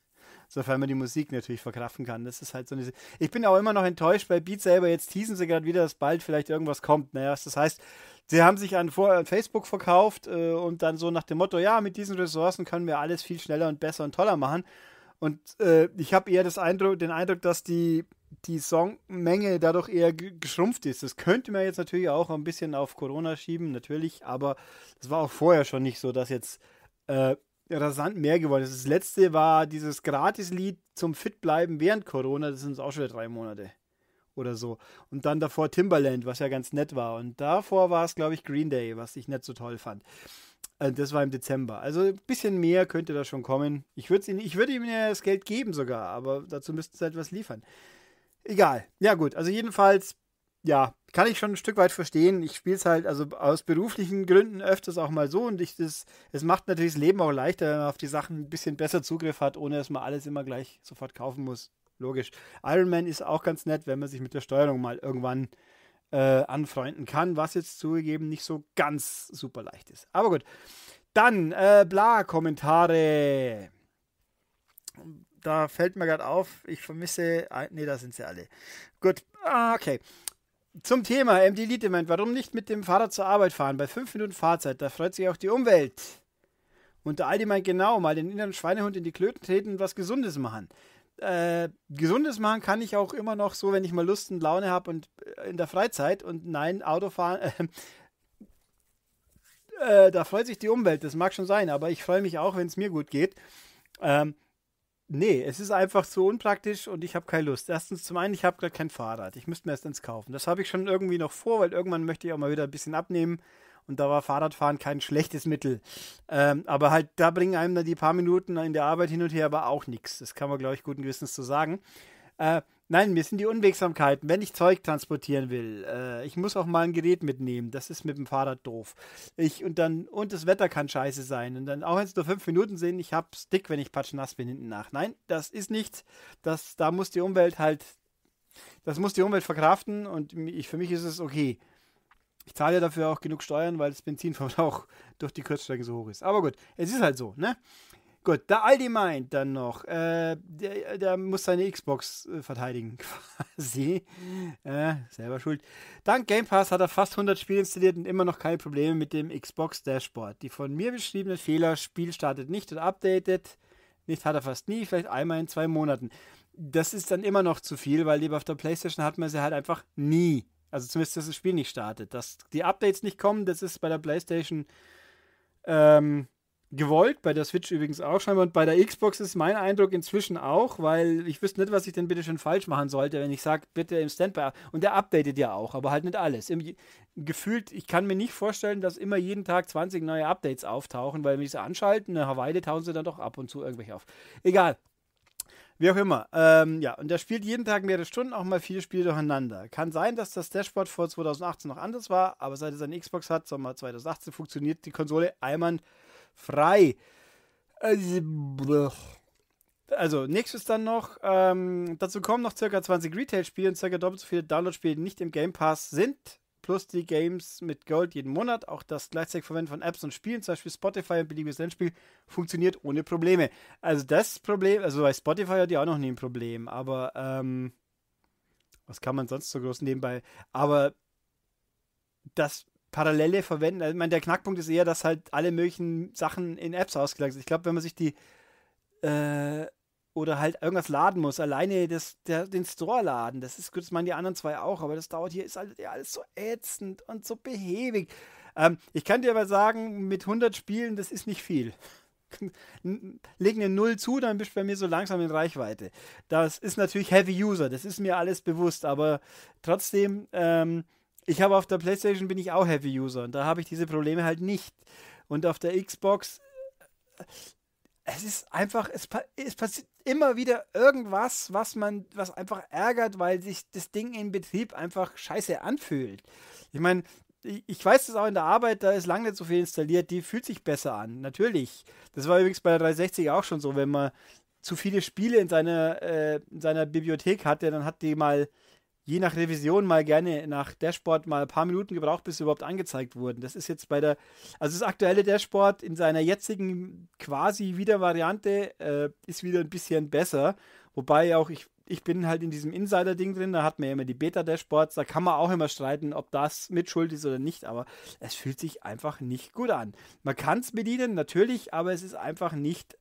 *laughs* Sofern man die Musik natürlich verkraften kann. Das ist halt so eine. Ich bin auch immer noch enttäuscht bei Beat selber. Jetzt teasen sie gerade wieder, dass bald vielleicht irgendwas kommt. Naja, ne? das heißt, sie haben sich an, vor, an Facebook verkauft äh, und dann so nach dem Motto: Ja, mit diesen Ressourcen können wir alles viel schneller und besser und toller machen. Und äh, ich habe eher das Eindruck, den Eindruck, dass die, die Songmenge dadurch eher geschrumpft ist. Das könnte man jetzt natürlich auch ein bisschen auf Corona schieben, natürlich, aber es war auch vorher schon nicht so, dass jetzt äh, rasant mehr geworden ist. Das letzte war dieses Gratislied zum Fitbleiben während Corona, das sind auch schon wieder drei Monate oder so. Und dann davor Timbaland, was ja ganz nett war. Und davor war es, glaube ich, Green Day, was ich nicht so toll fand. Äh, das war im Dezember. Also ein bisschen mehr könnte da schon kommen. Ich würde ihm, würd ihm ja das Geld geben sogar, aber dazu müssten sie halt was liefern. Egal. Ja, gut. Also jedenfalls, ja, kann ich schon ein Stück weit verstehen. Ich spiele es halt also aus beruflichen Gründen öfters auch mal so und ich, das, es macht natürlich das Leben auch leichter, wenn man auf die Sachen ein bisschen besser Zugriff hat, ohne dass man alles immer gleich sofort kaufen muss. Logisch. Iron Man ist auch ganz nett, wenn man sich mit der Steuerung mal irgendwann äh, anfreunden kann, was jetzt zugegeben nicht so ganz super leicht ist. Aber gut. Dann, äh, bla, Kommentare. Da fällt mir gerade auf, ich vermisse. Ne, da sind sie alle. Gut, ah, okay. Zum Thema md meint, Warum nicht mit dem Fahrrad zur Arbeit fahren? Bei 5 Minuten Fahrzeit, da freut sich auch die Umwelt. Und der Aldi meint genau mal den inneren Schweinehund in die Klöten treten und was Gesundes machen. Äh, Gesundes machen kann ich auch immer noch so, wenn ich mal Lust und Laune habe und äh, in der Freizeit. Und nein, Autofahren, äh, *laughs* äh, da freut sich die Umwelt, das mag schon sein, aber ich freue mich auch, wenn es mir gut geht. Ähm, nee, es ist einfach zu unpraktisch und ich habe keine Lust. Erstens, zum einen, ich habe gerade kein Fahrrad. Ich müsste mir erst eins kaufen. Das habe ich schon irgendwie noch vor, weil irgendwann möchte ich auch mal wieder ein bisschen abnehmen. Und da war Fahrradfahren kein schlechtes Mittel. Ähm, aber halt, da bringen einem dann die paar Minuten in der Arbeit hin und her aber auch nichts. Das kann man, glaube ich, guten Gewissens so sagen. Äh, nein, mir sind die Unwegsamkeiten, wenn ich Zeug transportieren will. Äh, ich muss auch mal ein Gerät mitnehmen. Das ist mit dem Fahrrad doof. Ich, und dann, und das Wetter kann scheiße sein. Und dann auch wenn es nur fünf Minuten sind, ich hab Stick, wenn ich patschnass bin hinten nach. Nein, das ist nichts. Das, da muss die Umwelt halt, das muss die Umwelt verkraften und ich, für mich ist es okay. Ich zahle ja dafür auch genug Steuern, weil das Benzinverbrauch *laughs* durch die Kurzstrecke so hoch ist. Aber gut, es ist halt so, ne? Gut, der Aldi meint dann noch, äh, der, der, muss seine Xbox äh, verteidigen, *laughs* quasi. Äh, selber schuld. Dank Game Pass hat er fast 100 Spiele installiert und immer noch keine Probleme mit dem Xbox Dashboard. Die von mir beschriebenen Fehler, Spiel startet nicht und updatet, nicht hat er fast nie, vielleicht einmal in zwei Monaten. Das ist dann immer noch zu viel, weil lieber auf der Playstation hat man sie halt einfach nie also zumindest, dass das Spiel nicht startet. Dass die Updates nicht kommen, das ist bei der PlayStation ähm, gewollt, bei der Switch übrigens auch scheinbar. Und bei der Xbox ist mein Eindruck inzwischen auch, weil ich wüsste nicht, was ich denn bitte schon falsch machen sollte, wenn ich sage, bitte im Standby. Und der updatet ja auch, aber halt nicht alles. Im, gefühlt, ich kann mir nicht vorstellen, dass immer jeden Tag 20 neue Updates auftauchen, weil wenn ich sie anschalten, eine Hawaii tauchen sie dann doch ab und zu irgendwelche auf. Egal, wie auch immer. Ähm, ja, und der spielt jeden Tag mehrere Stunden, auch mal viele Spiele durcheinander. Kann sein, dass das Dashboard vor 2018 noch anders war, aber seit er seine Xbox hat, Sommer 2018, funktioniert die Konsole einwandfrei. Also, also, nächstes dann noch, ähm, dazu kommen noch ca. 20 Retail-Spiele und ca. doppelt so viele Download-Spiele, die nicht im Game Pass sind plus die Games mit Gold jeden Monat. Auch das gleichzeitige Verwenden von Apps und Spielen, zum Beispiel Spotify und beliebiges Lernspiel, funktioniert ohne Probleme. Also das Problem, also bei Spotify hat ja auch noch nie ein Problem, aber ähm, was kann man sonst so groß nebenbei? Aber das parallele Verwenden, also, ich meine, der Knackpunkt ist eher, dass halt alle möglichen Sachen in Apps ausgelagert sind. Ich glaube, wenn man sich die äh, oder halt irgendwas laden muss. Alleine das, der, den Store laden, das ist gut, das meinen die anderen zwei auch, aber das dauert hier, ist halt ja, alles so ätzend und so behäbig. Ähm, ich kann dir aber sagen, mit 100 Spielen, das ist nicht viel. *laughs* Leg eine Null zu, dann bist du bei mir so langsam in Reichweite. Das ist natürlich Heavy User, das ist mir alles bewusst, aber trotzdem, ähm, ich habe auf der PlayStation bin ich auch Heavy User und da habe ich diese Probleme halt nicht. Und auf der Xbox es ist einfach, es, es passiert immer wieder irgendwas, was man, was einfach ärgert, weil sich das Ding in Betrieb einfach scheiße anfühlt. Ich meine, ich weiß das auch in der Arbeit, da ist lange nicht so viel installiert, die fühlt sich besser an, natürlich. Das war übrigens bei der 360 auch schon so, wenn man zu viele Spiele in seiner, äh, in seiner Bibliothek hatte, dann hat die mal je nach Revision mal gerne nach Dashboard mal ein paar Minuten gebraucht, bis sie überhaupt angezeigt wurden. Das ist jetzt bei der, also das aktuelle Dashboard in seiner jetzigen quasi Wiedervariante äh, ist wieder ein bisschen besser. Wobei auch ich, ich bin halt in diesem Insider-Ding drin, da hat man ja immer die Beta-Dashboards, da kann man auch immer streiten, ob das mit Schuld ist oder nicht, aber es fühlt sich einfach nicht gut an. Man kann es bedienen, natürlich, aber es ist einfach nicht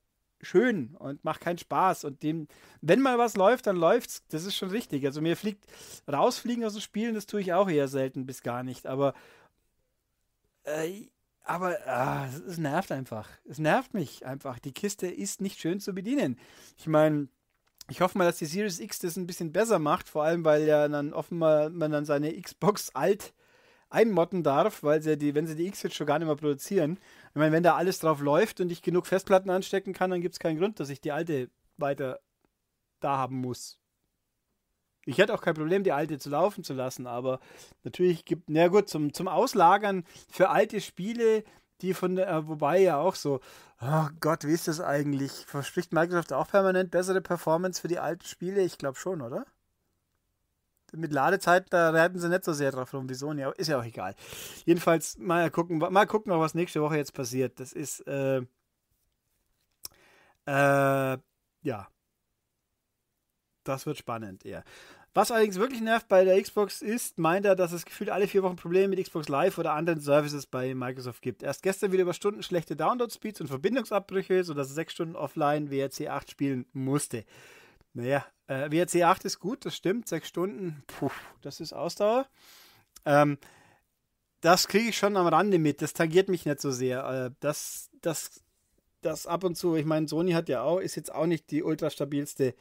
schön und macht keinen Spaß. Und dem, wenn mal was läuft, dann läuft's. Das ist schon richtig. Also mir fliegt rausfliegen aus dem Spielen, das tue ich auch eher selten bis gar nicht. Aber, äh, aber ah, es nervt einfach. Es nervt mich einfach. Die Kiste ist nicht schön zu bedienen. Ich meine, ich hoffe mal, dass die Series X das ein bisschen besser macht, vor allem weil ja dann offenbar man dann seine Xbox alt einmotten darf, weil sie die, wenn sie die X-Hits schon gar nicht mehr produzieren, ich meine, wenn da alles drauf läuft und ich genug Festplatten anstecken kann, dann gibt es keinen Grund, dass ich die alte weiter da haben muss. Ich hätte auch kein Problem, die alte zu laufen zu lassen, aber natürlich gibt, na gut, zum, zum Auslagern für alte Spiele, die von, der, äh, wobei ja auch so, oh Gott, wie ist das eigentlich? Verspricht Microsoft auch permanent bessere Performance für die alten Spiele? Ich glaube schon, oder? mit Ladezeit, da reiten sie nicht so sehr drauf rum, wieso? Sony, ist ja auch egal. Jedenfalls mal gucken, mal gucken, was nächste Woche jetzt passiert. Das ist, äh, äh, ja. Das wird spannend, eher. Was allerdings wirklich nervt bei der Xbox ist, meint er, dass es gefühlt alle vier Wochen Probleme mit Xbox Live oder anderen Services bei Microsoft gibt. Erst gestern wieder über Stunden schlechte Download-Speeds und Verbindungsabbrüche, sodass er sechs Stunden offline WRC 8 spielen musste. Naja, äh, WRC 8 ist gut, das stimmt. Sechs Stunden, puh, das ist Ausdauer. Ähm, das kriege ich schon am Rande mit. Das tangiert mich nicht so sehr. Äh, das, das, das ab und zu, ich meine, Sony hat ja auch, ist jetzt auch nicht die ultrastabilste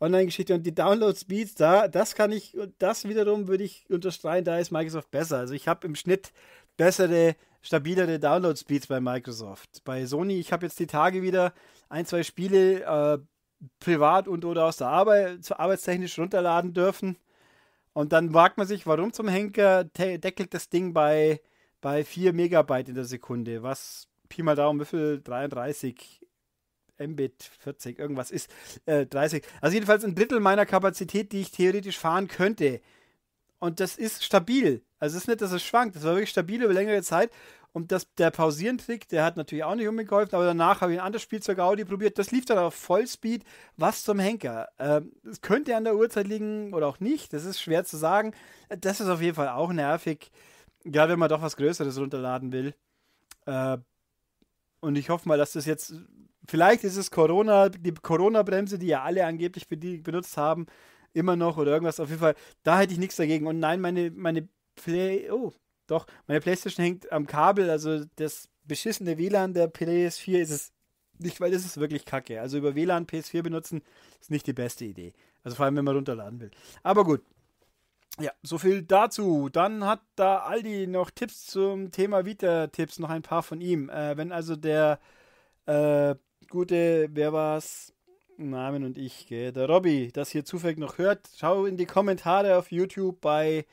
Online-Geschichte und die Download-Speeds da, das kann ich, das wiederum würde ich unterstreichen, da ist Microsoft besser. Also ich habe im Schnitt bessere, stabilere Download-Speeds bei Microsoft. Bei Sony, ich habe jetzt die Tage wieder ein, zwei Spiele äh, privat und oder aus der Arbeit, arbeitstechnisch runterladen dürfen. Und dann wagt man sich, warum zum Henker deckelt das Ding bei, bei 4 Megabyte in der Sekunde, was Pi mal Daumen, wie viel? 33 Mbit, 40, irgendwas ist, äh, 30. Also jedenfalls ein Drittel meiner Kapazität, die ich theoretisch fahren könnte. Und das ist stabil. Also es ist nicht, dass es schwankt. Das war wirklich stabil über längere Zeit. Und das, der Pausieren-Trick, der hat natürlich auch nicht unbedingt geholfen, aber danach habe ich ein anderes Spielzeug Audi probiert. Das lief dann auf Vollspeed. Was zum Henker. Ähm, es ähm, könnte an der Uhrzeit liegen oder auch nicht. Das ist schwer zu sagen. Das ist auf jeden Fall auch nervig. Gerade wenn man doch was Größeres runterladen will. Äh, und ich hoffe mal, dass das jetzt. Vielleicht ist es Corona, die Corona-Bremse, die ja alle angeblich benutzt haben, immer noch oder irgendwas. Auf jeden Fall, da hätte ich nichts dagegen. Und nein, meine, meine Play. Oh, doch, meine Playstation hängt am Kabel, also das beschissene WLAN der PS4 ist es nicht, weil das ist wirklich kacke. Also über WLAN PS4 benutzen ist nicht die beste Idee. Also vor allem, wenn man runterladen will. Aber gut. Ja, so viel dazu. Dann hat da Aldi noch Tipps zum Thema Vita-Tipps, noch ein paar von ihm. Äh, wenn also der äh, gute, wer war's? Namen und ich, gell? der Robby, das hier zufällig noch hört, schau in die Kommentare auf YouTube bei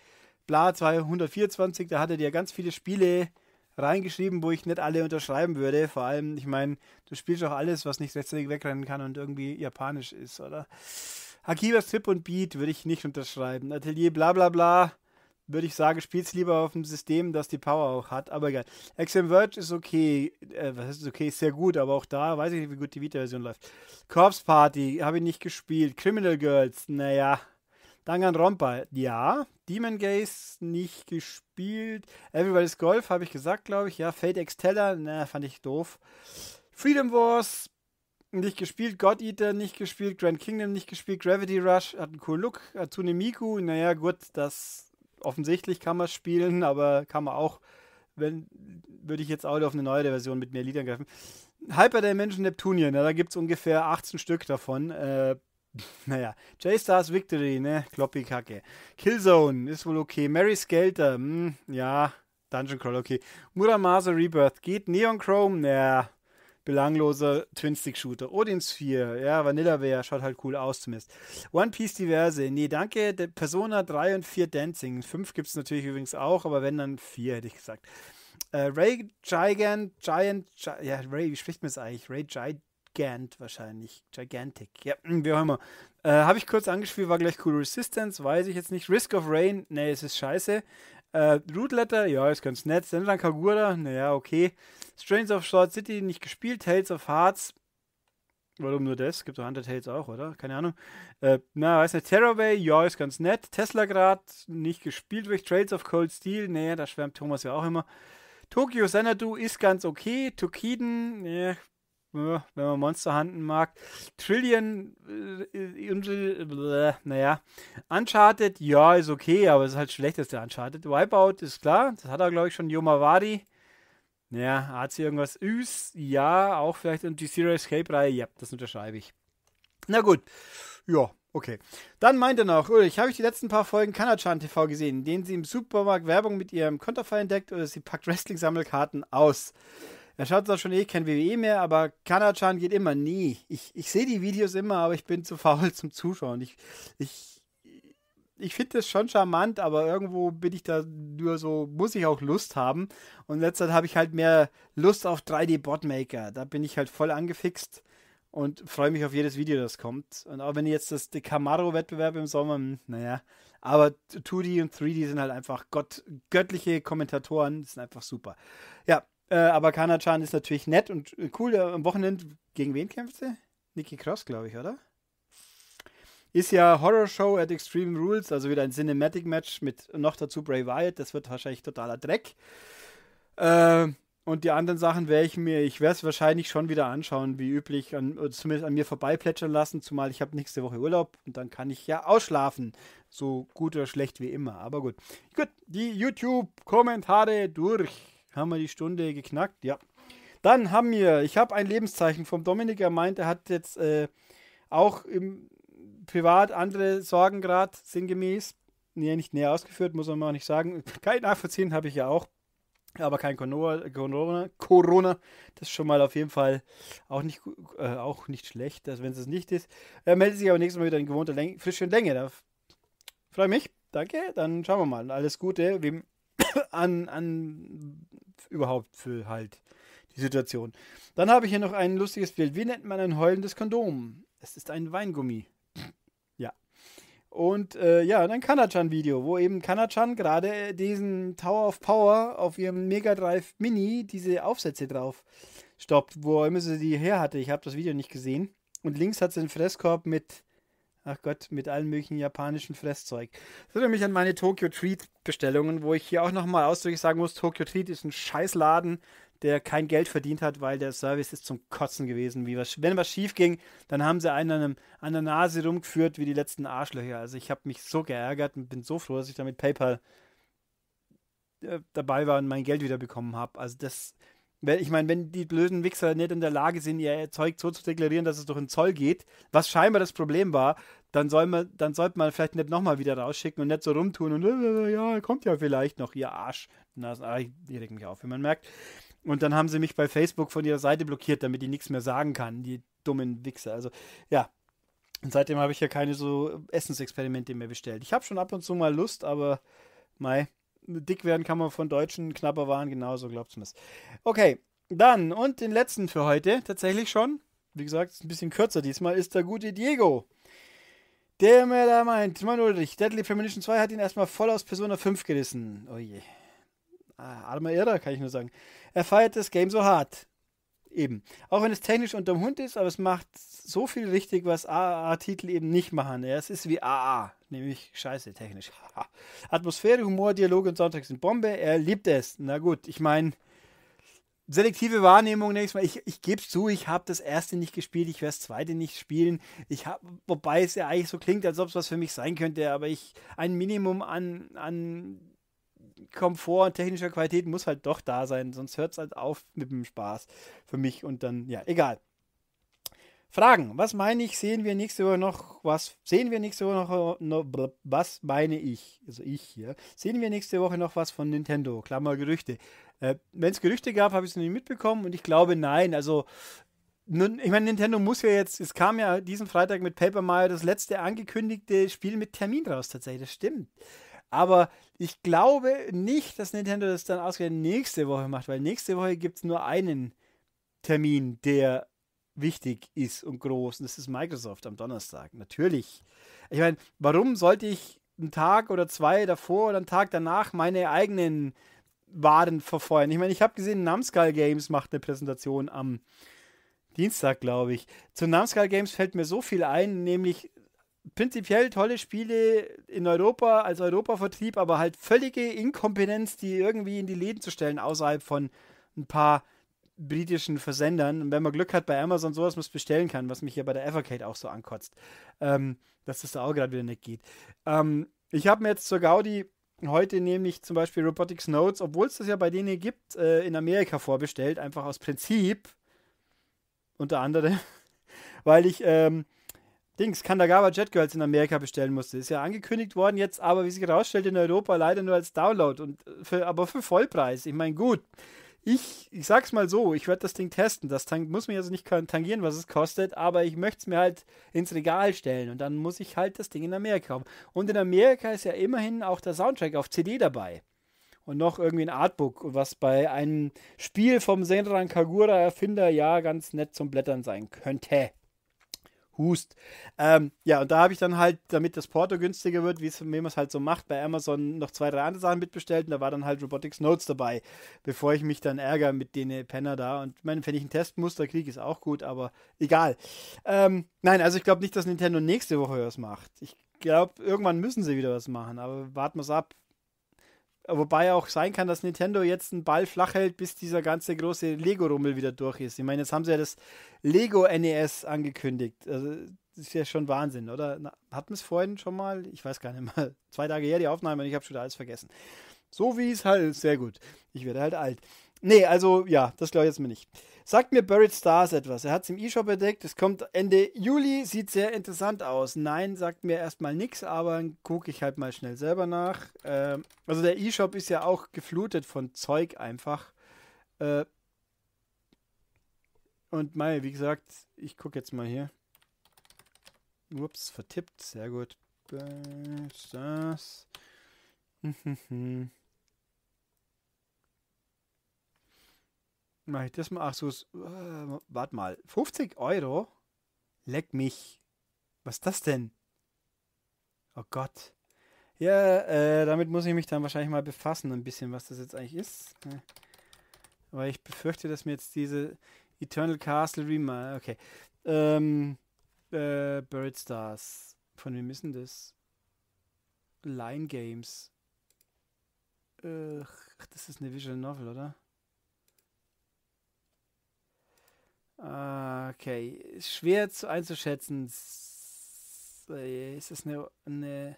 bla 224, da hattet ihr ganz viele Spiele reingeschrieben, wo ich nicht alle unterschreiben würde. Vor allem, ich meine, du spielst auch alles, was nicht rechtzeitig wegrennen kann und irgendwie japanisch ist, oder? Akibas Trip und Beat würde ich nicht unterschreiben. Atelier bla bla bla würde ich sagen, spiel's lieber auf dem System, das die Power auch hat, aber egal. XM Verge ist okay, äh, was ist okay, ist sehr gut, aber auch da weiß ich nicht, wie gut die Vita-Version läuft. Corpse Party habe ich nicht gespielt. Criminal Girls, naja, Dangan Rompa, ja. Demon Gaze nicht gespielt. Everybody's Golf habe ich gesagt, glaube ich. Ja, Fate Exteller, na, fand ich doof. Freedom Wars nicht gespielt. God Eater nicht gespielt. Grand Kingdom nicht gespielt. Gravity Rush hat einen coolen Look. Atsune Miku, naja, gut, das offensichtlich kann man spielen, *laughs* aber kann man auch, wenn, würde ich jetzt auch auf eine neue Version mit mehr Liedern greifen. Hyper Dimension Neptunian, na, da gibt es ungefähr 18 Stück davon. Äh, *laughs* Naja, J-Stars Victory, ne? Kloppy Kacke. Killzone ist wohl okay. Mary Skelter, mh, hm, ja. Dungeon Crawl, okay. Muramasa Rebirth geht. Neon Chrome, naja. Belanglose Twin-Stick-Shooter. Odin 4, ja, Vanilla Vanillaware, schaut halt cool aus zumindest. One Piece diverse, nee, danke. Persona 3 und 4 Dancing. 5 gibt es natürlich übrigens auch, aber wenn, dann 4, hätte ich gesagt. Äh, Ray Gigant, Giant, Giant, ja, Ray, wie spricht man es eigentlich? Ray Giant, Gigant wahrscheinlich. Gigantic. Ja, hm, wie auch immer. Äh, Habe ich kurz angespielt, war gleich cool. Resistance, weiß ich jetzt nicht. Risk of Rain, nee, es ist scheiße. Äh, Root Letter, ja, ist ganz nett. Senran Kagura, naja, okay. Strains of Short City, nicht gespielt. Tales of Hearts, Warum nur das? Gibt doch andere Tales auch, oder? Keine Ahnung. Äh, na, weiß nicht. Terraway, ja, ist ganz nett. Tesla Grad, nicht gespielt durch Trails of Cold Steel. Nee, da schwärmt Thomas ja auch immer. Tokyo Xanadu ist ganz okay. Tokiden, nee, Ne, wenn man Monster handeln mag. Trillion, äh, äh, äh, naja. Uncharted, ja, ist okay, aber es ist halt schlecht, dass der Uncharted. Wipeout ist klar, das hat er, glaube ich, schon Naja, hat sie irgendwas Üs, ja, auch vielleicht und die Zero Escape-Reihe, ja, das unterschreibe ich. Na gut, ja, okay. Dann meint er noch, Ulrich, habe ich die letzten paar Folgen Kanachan TV gesehen, in denen sie im Supermarkt Werbung mit ihrem Konterfei entdeckt oder sie packt Wrestling-Sammelkarten aus. Er schaut zwar schon eh kein WWE mehr, aber Kanachan geht immer nie. Ich, ich sehe die Videos immer, aber ich bin zu faul zum Zuschauen. Ich, ich, ich finde das schon charmant, aber irgendwo bin ich da nur so, muss ich auch Lust haben. Und letzter habe ich halt mehr Lust auf 3D-Botmaker. Da bin ich halt voll angefixt und freue mich auf jedes Video, das kommt. Und auch wenn jetzt das De Camaro-Wettbewerb im Sommer, hm, naja, aber 2D und 3D sind halt einfach Gott, göttliche Kommentatoren, sind einfach super. Ja, äh, aber Kanachan ist natürlich nett und äh, cool. Äh, am Wochenende, gegen wen kämpft sie? Nikki Cross, glaube ich, oder? Ist ja Horror-Show at Extreme Rules, also wieder ein Cinematic-Match mit noch dazu Bray Wyatt. Das wird wahrscheinlich totaler Dreck. Äh, und die anderen Sachen werde ich mir, ich werde es wahrscheinlich schon wieder anschauen, wie üblich, an, äh, zumindest an mir vorbeiplätschern lassen, zumal ich habe nächste Woche Urlaub und dann kann ich ja ausschlafen. So gut oder schlecht wie immer, aber gut. Gut, die YouTube-Kommentare durch. Haben wir die Stunde geknackt? Ja. Dann haben wir, ich habe ein Lebenszeichen vom Dominik, er meint, er hat jetzt äh, auch im privat andere Sorgen gerade sinngemäß. Nee, nicht näher ausgeführt, muss man mal nicht sagen. *laughs* Kein Nachvollziehen habe ich ja auch. Aber kein Corona, Corona, das ist schon mal auf jeden Fall auch nicht, äh, auch nicht schlecht, also wenn es nicht ist. Er meldet sich aber nächstes Mal wieder in gewohnter Länge, Frische Länge. Da freue mich. Danke. Dann schauen wir mal. Alles Gute. Wem *coughs* an, an überhaupt für halt die Situation. Dann habe ich hier noch ein lustiges Bild. Wie nennt man ein heulendes Kondom? Es ist ein Weingummi. *tsk* ja. Und äh, ja, ein Kanachan-Video, wo eben Kanachan gerade äh, diesen Tower of Power auf ihrem Mega Drive Mini diese Aufsätze drauf stoppt, wo immer sie die her hatte. Ich habe das Video nicht gesehen. Und links hat sie einen Fresskorb mit Ach Gott, mit allen möglichen japanischen Fresszeug. Das erinnert mich an meine Tokyo Treat Bestellungen, wo ich hier auch nochmal ausdrücklich sagen muss, Tokyo Treat ist ein Scheißladen, der kein Geld verdient hat, weil der Service ist zum Kotzen gewesen. Was, wenn was schief ging, dann haben sie einen an, einem, an der Nase rumgeführt wie die letzten Arschlöcher. Also ich habe mich so geärgert und bin so froh, dass ich da mit PayPal äh, dabei war und mein Geld wiederbekommen habe. Also das ich meine, wenn die blöden Wichser nicht in der Lage sind, ihr Zeug so zu deklarieren, dass es durch den Zoll geht, was scheinbar das Problem war, dann, soll man, dann sollte man vielleicht nicht nochmal wieder rausschicken und nicht so rumtun und äh, ja, kommt ja vielleicht noch, ihr Arsch. Na, ich reg mich auf, wie man merkt. Und dann haben sie mich bei Facebook von ihrer Seite blockiert, damit ich nichts mehr sagen kann, die dummen Wichser. Also, ja. Und seitdem habe ich ja keine so Essensexperimente mehr bestellt. Ich habe schon ab und zu mal Lust, aber mei, Ne, dick werden kann man von Deutschen, knapper waren, genauso man es. Okay, dann und den letzten für heute tatsächlich schon. Wie gesagt, ein bisschen kürzer diesmal ist der gute Diego. Der mir da meint, Mann Ulrich, Deadly Premonition 2 hat ihn erstmal voll aus Persona 5 gerissen. Oh je. Ah, armer Irrer, kann ich nur sagen. Er feiert das Game so hart. Eben. Auch wenn es technisch unterm Hund ist, aber es macht so viel richtig, was aaa titel eben nicht machen. Ja, es ist wie AA, nämlich scheiße technisch. *laughs* Atmosphäre, Humor, Dialoge und Soundtracks sind Bombe. Er liebt es. Na gut, ich meine, selektive Wahrnehmung nächstes Mal. Ich, ich gebe es zu, ich habe das erste nicht gespielt, ich werde das zweite nicht spielen. Ich hab, wobei es ja eigentlich so klingt, als ob es was für mich sein könnte, aber ich ein Minimum an, an Komfort und technischer Qualität muss halt doch da sein, sonst hört es halt auf mit dem Spaß für mich und dann, ja, egal. Fragen. Was meine ich, sehen wir nächste Woche noch, was sehen wir nächste Woche noch, noch, was meine ich, also ich hier, sehen wir nächste Woche noch was von Nintendo, Klammer Gerüchte. Äh, Wenn es Gerüchte gab, habe ich es noch nicht mitbekommen und ich glaube nein, also nun, ich meine, Nintendo muss ja jetzt, es kam ja diesen Freitag mit Paper Mario das letzte angekündigte Spiel mit Termin raus tatsächlich, das stimmt. Aber ich glaube nicht, dass Nintendo das dann ausgerechnet nächste Woche macht, weil nächste Woche gibt es nur einen Termin, der wichtig ist und groß. Und das ist Microsoft am Donnerstag. Natürlich. Ich meine, warum sollte ich einen Tag oder zwei davor oder einen Tag danach meine eigenen Waren verfeuern? Ich meine, ich habe gesehen, Namskull Games macht eine Präsentation am Dienstag, glaube ich. Zu Namskull Games fällt mir so viel ein, nämlich prinzipiell tolle Spiele in Europa als Europavertrieb, aber halt völlige Inkompetenz, die irgendwie in die Läden zu stellen, außerhalb von ein paar britischen Versendern. Und wenn man Glück hat bei Amazon sowas man bestellen kann, was mich hier bei der Evercade auch so ankotzt, ähm, dass das da auch gerade wieder nicht geht. Ähm, ich habe mir jetzt zur Gaudi heute nämlich zum Beispiel Robotics Notes, obwohl es das ja bei denen hier gibt, äh, in Amerika vorbestellt, einfach aus Prinzip, unter anderem, *laughs* weil ich ähm, Dings, Kandagawa Jet Girls in Amerika bestellen musste. Ist ja angekündigt worden jetzt, aber wie sich herausstellt, in Europa leider nur als Download, und für, aber für Vollpreis. Ich meine, gut, ich, ich sag's mal so, ich werde das Ding testen. Das muss mir also nicht tangieren, was es kostet, aber ich möchte es mir halt ins Regal stellen und dann muss ich halt das Ding in Amerika haben. Und in Amerika ist ja immerhin auch der Soundtrack auf CD dabei. Und noch irgendwie ein Artbook, was bei einem Spiel vom Senran Kagura Erfinder ja ganz nett zum Blättern sein könnte. Hust. Ähm, ja, und da habe ich dann halt, damit das Porto günstiger wird, wie es halt so macht, bei Amazon noch zwei, drei andere Sachen mitbestellt und da war dann halt Robotics Notes dabei, bevor ich mich dann ärgere mit den Penner da. Und ich meine, wenn ich einen Test muss, da kriege, ich es auch gut, aber egal. Ähm, nein, also ich glaube nicht, dass Nintendo nächste Woche was macht. Ich glaube, irgendwann müssen sie wieder was machen, aber warten wir es ab. Wobei auch sein kann, dass Nintendo jetzt einen Ball flach hält, bis dieser ganze große Lego-Rummel wieder durch ist. Ich meine, jetzt haben sie ja das Lego NES angekündigt. Also, das ist ja schon Wahnsinn, oder? hatten wir es vorhin schon mal? Ich weiß gar nicht mal. *laughs* Zwei Tage her die Aufnahme und ich habe schon alles vergessen. So wie es halt, ist, sehr gut. Ich werde halt alt. Nee, also ja, das glaube ich jetzt mir nicht. Sagt mir Buried Stars etwas. Er hat es im E-Shop entdeckt. Es kommt Ende Juli. Sieht sehr interessant aus. Nein, sagt mir erstmal nichts, aber gucke ich halt mal schnell selber nach. Ähm, also der E-Shop ist ja auch geflutet von Zeug einfach. Äh, und Mai, wie gesagt, ich gucke jetzt mal hier. Ups, vertippt. Sehr gut. Buried Stars. *laughs* Mhm, mhm. Mach ich das mal? Ach so, äh, warte mal. 50 Euro? Leck mich. Was ist das denn? Oh Gott. Ja, äh, damit muss ich mich dann wahrscheinlich mal befassen, ein bisschen, was das jetzt eigentlich ist. Ne? Weil ich befürchte, dass mir jetzt diese Eternal Castle Reminder. Ah, okay. Ähm, äh, Bird Stars. Von wem ist denn das? Line Games. Äh, ach, das ist eine Visual Novel, oder? Ah, okay, schwer zu einzuschätzen. Äh, ist das eine, eine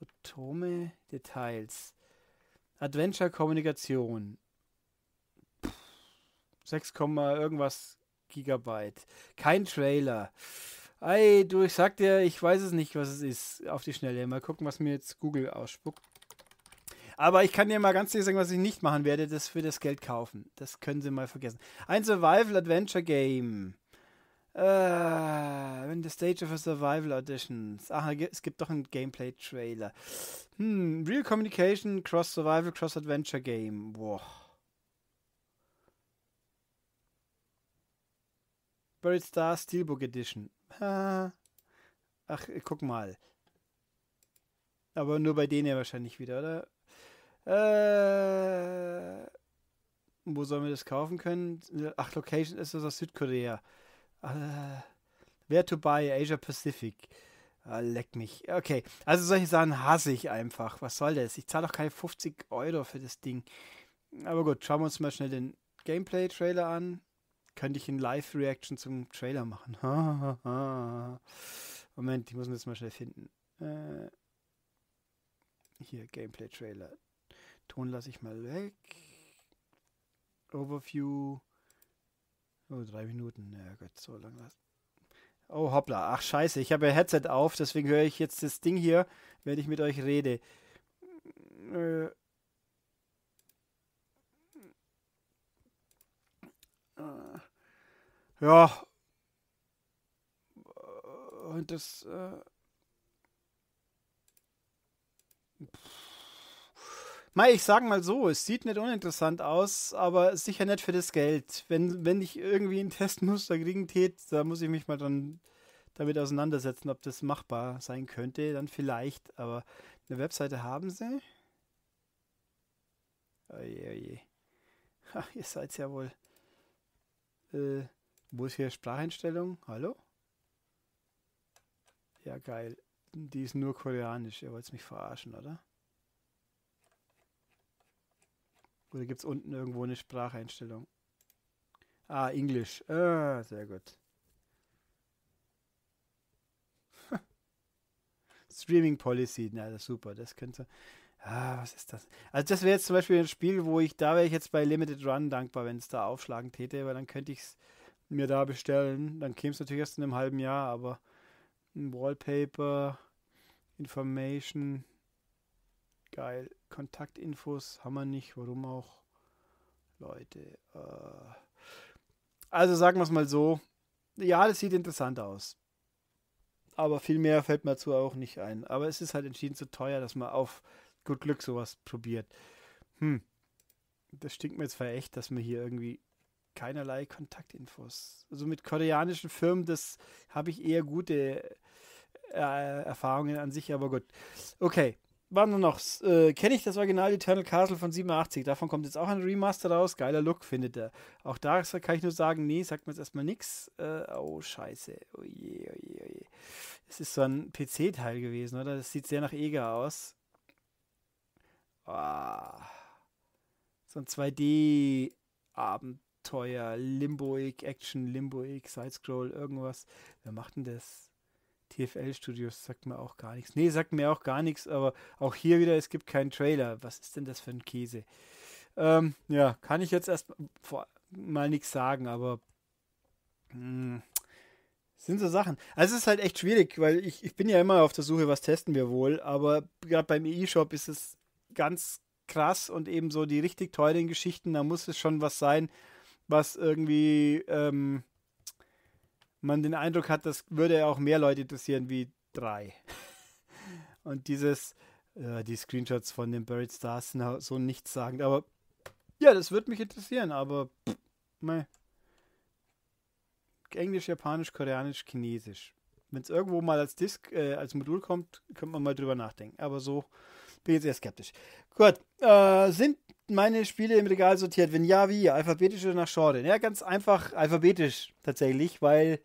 Otome? Details. Adventure Kommunikation. 6, irgendwas Gigabyte. Kein Trailer. Ey, du, ich sag dir, ich weiß es nicht, was es ist auf die Schnelle. Mal gucken, was mir jetzt Google ausspuckt. Aber ich kann dir mal ganz ehrlich sagen, was ich nicht machen werde, das für das Geld kaufen. Das können Sie mal vergessen. Ein Survival Adventure Game. Uh, äh, in the stage of a survival auditions. Ach, es gibt doch einen Gameplay-Trailer. Hm, Real Communication, Cross-Survival, Cross-Adventure Game. Boah. Buried Star Steelbook Edition. Ach, guck mal. Aber nur bei denen ja wahrscheinlich wieder, oder? Äh, wo sollen wir das kaufen können? Ach, Location ist das aus Südkorea. Äh, where to buy? Asia Pacific. Ah, leck mich. Okay, also solche Sachen hasse ich einfach. Was soll das? Ich zahle doch keine 50 Euro für das Ding. Aber gut, schauen wir uns mal schnell den Gameplay-Trailer an. Könnte ich in Live-Reaction zum Trailer machen. *laughs* Moment, ich muss ihn jetzt mal schnell finden. Äh, hier, Gameplay-Trailer. Ton lasse ich mal weg. Overview. Oh, drei Minuten. Na ja, Gott, so lang lassen. Oh, hoppla. Ach, scheiße. Ich habe ja Headset auf, deswegen höre ich jetzt das Ding hier, wenn ich mit euch rede. Äh. Ja. Und das. Äh. Pff. Mei, ich sag mal so, es sieht nicht uninteressant aus, aber sicher nicht für das Geld. Wenn, wenn ich irgendwie ein *laughs* Testmuster kriegen tät, da muss ich mich mal dann damit auseinandersetzen, ob das machbar sein könnte, dann vielleicht. Aber eine Webseite haben sie? Oje, oje. Ach, *laughs* ihr seid ja wohl. Äh, wo ist hier Spracheinstellung? Hallo? Ja, geil. Die ist nur koreanisch. Ihr wollt mich verarschen, oder? Oder gibt es unten irgendwo eine Spracheinstellung? Ah, Englisch. Ah, sehr gut. *laughs* Streaming Policy, na, das ist super. Das könnte. Ah, was ist das? Also, das wäre jetzt zum Beispiel ein Spiel, wo ich, da wäre ich jetzt bei Limited Run dankbar, wenn es da aufschlagen täte, weil dann könnte ich es mir da bestellen. Dann käme es natürlich erst in einem halben Jahr, aber ein Wallpaper, Information, Geil. Kontaktinfos haben wir nicht, warum auch? Leute. Äh also sagen wir es mal so. Ja, das sieht interessant aus. Aber viel mehr fällt mir dazu auch nicht ein. Aber es ist halt entschieden zu teuer, dass man auf gut Glück sowas probiert. Hm. Das stinkt mir jetzt voll dass man hier irgendwie keinerlei Kontaktinfos. Also mit koreanischen Firmen, das habe ich eher gute äh, Erfahrungen an sich, aber gut. Okay war nur noch, äh, kenne ich das Original Eternal Castle von 87. Davon kommt jetzt auch ein Remaster raus. Geiler Look, findet er. Auch da kann ich nur sagen, nee, sagt mir jetzt erstmal nichts. Äh, oh, scheiße. Oje, oh oje, oh oje. Oh es ist so ein PC-Teil gewesen, oder? Das sieht sehr nach Ega aus. Oh. So ein 2D-Abenteuer. Limboig, Action, Limboig, Sidescroll, irgendwas. Wer macht denn das? TFL-Studios sagt mir auch gar nichts. Nee, sagt mir auch gar nichts, aber auch hier wieder, es gibt keinen Trailer. Was ist denn das für ein Käse? Ähm, ja, kann ich jetzt erst mal nichts sagen, aber mh, hm, sind so Sachen. Also es ist halt echt schwierig, weil ich, ich bin ja immer auf der Suche, was testen wir wohl, aber gerade beim e shop ist es ganz krass und eben so die richtig teuren Geschichten, da muss es schon was sein, was irgendwie ähm, man den Eindruck hat, das würde ja auch mehr Leute interessieren wie drei. *laughs* Und dieses, äh, die Screenshots von den Buried Stars sind so nichtssagend, aber ja, das würde mich interessieren, aber pff, Englisch, Japanisch, Koreanisch, Chinesisch. Wenn es irgendwo mal als Disk, äh, als Modul kommt, könnte man mal drüber nachdenken. Aber so bin ich jetzt eher skeptisch. Gut, äh, sind meine Spiele im Regal sortiert? Wenn ja, wie? Alphabetisch oder nach Genre? Ja, ganz einfach alphabetisch tatsächlich, weil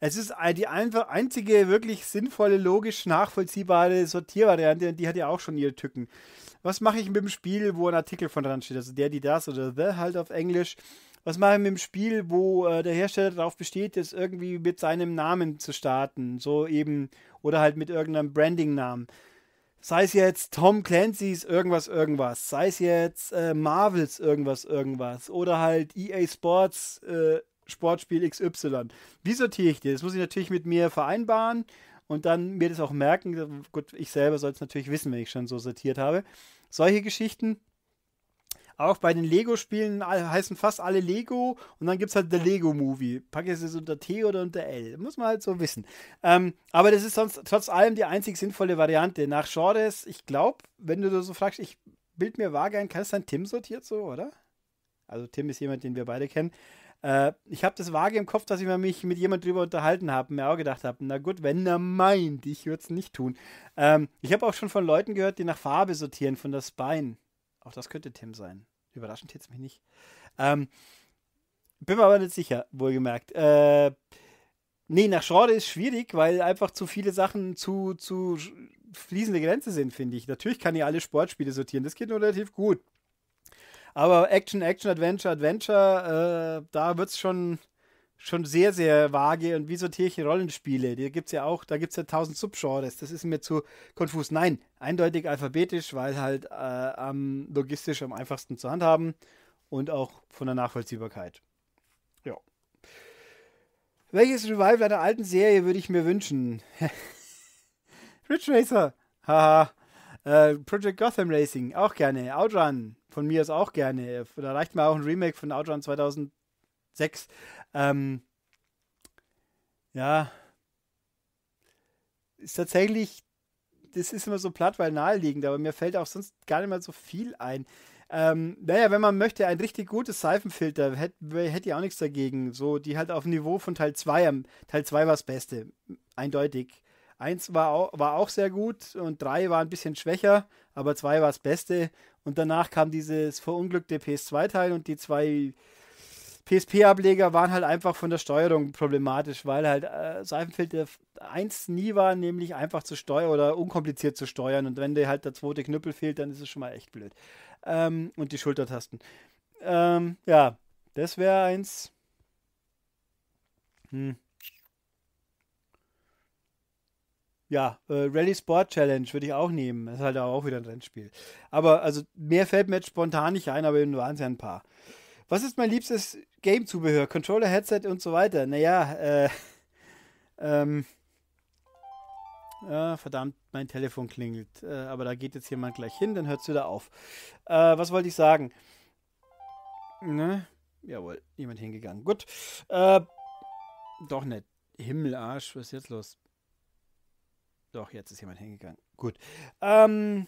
es ist die einzige wirklich sinnvolle, logisch nachvollziehbare Sortiervariante und die hat ja auch schon ihre Tücken. Was mache ich mit dem Spiel, wo ein Artikel von dran steht? Also der, die das oder the halt auf Englisch. Was mache ich mit dem Spiel, wo äh, der Hersteller darauf besteht, es irgendwie mit seinem Namen zu starten? So eben, oder halt mit irgendeinem Branding-Namen. Sei es jetzt Tom Clancy's irgendwas, irgendwas. Sei es jetzt äh, Marvels irgendwas, irgendwas. Oder halt EA Sports äh, Sportspiel XY. Wie sortiere ich die? Das muss ich natürlich mit mir vereinbaren und dann mir das auch merken. Gut, ich selber soll es natürlich wissen, wenn ich schon so sortiert habe. Solche Geschichten auch bei den Lego-Spielen heißen fast alle Lego und dann gibt es halt der Lego-Movie. Packe ich es unter T oder unter L. Muss man halt so wissen. Ähm, aber das ist sonst trotz allem die einzig sinnvolle Variante. Nach Genres, ich glaube, wenn du so fragst, ich bild mir vage ein, kann es sein Tim sortiert so, oder? Also Tim ist jemand, den wir beide kennen. Äh, ich habe das vage im Kopf, dass ich mich mit jemandem drüber unterhalten habe, und mir auch gedacht habe, na gut, wenn er meint, ich würde es nicht tun. Ähm, ich habe auch schon von Leuten gehört, die nach Farbe sortieren, von der Spine. Auch das könnte Tim sein. Überraschend jetzt mich nicht. Ähm, bin mir aber nicht sicher, wohlgemerkt. Äh, nee, nach Schrode ist schwierig, weil einfach zu viele Sachen zu, zu fließende Grenze sind, finde ich. Natürlich kann ich alle Sportspiele sortieren, das geht nur relativ gut. Aber Action, Action, Adventure, Adventure, äh, da wird es schon schon sehr, sehr vage und wie so Tierchen Rollenspiele. Die gibt's ja auch, da gibt es ja tausend Subgenres. Das ist mir zu konfus. Nein, eindeutig alphabetisch, weil halt äh, am logistisch am einfachsten zu handhaben und auch von der Nachvollziehbarkeit. Ja. Welches Revival einer alten Serie würde ich mir wünschen? *laughs* Ridge Racer. Haha. äh, Project Gotham Racing, auch gerne. Outrun, von mir ist auch gerne. Da reicht mir auch ein Remake von Outrun 2000 sechs. Ähm, ja, ist tatsächlich, das ist immer so platt, weil naheliegend, aber mir fällt auch sonst gar nicht mal so viel ein. Ähm, naja, wenn man möchte, ein richtig gutes Seifenfilter, hätte hätt ich auch nichts dagegen. So, die halt auf dem Niveau von Teil 2. Teil 2 war das Beste, eindeutig. Eins war auch, war auch sehr gut und drei war ein bisschen schwächer, aber zwei war das Beste. Und danach kam dieses verunglückte PS2-Teil und die zwei PSP-Ableger waren halt einfach von der Steuerung problematisch, weil halt äh, Seifenfilter 1 nie war, nämlich einfach zu steuern oder unkompliziert zu steuern. Und wenn dir halt der zweite Knüppel fehlt, dann ist es schon mal echt blöd. Ähm, und die Schultertasten. Ähm, ja, das wäre eins. Hm. Ja, äh, Rally Sport Challenge würde ich auch nehmen. Das ist halt auch wieder ein Rennspiel. Aber also mehr fällt mir jetzt spontan nicht ein, aber eben waren es ja ein paar. Was ist mein liebstes Game-Zubehör? Controller, Headset und so weiter. Naja, äh. Ähm. Äh, verdammt, mein Telefon klingelt. Äh, aber da geht jetzt jemand gleich hin, dann hört es wieder auf. Äh, was wollte ich sagen? Ne? Jawohl, jemand hingegangen. Gut. Äh, doch nicht. Himmelarsch, was ist jetzt los? Doch, jetzt ist jemand hingegangen. Gut. Ähm,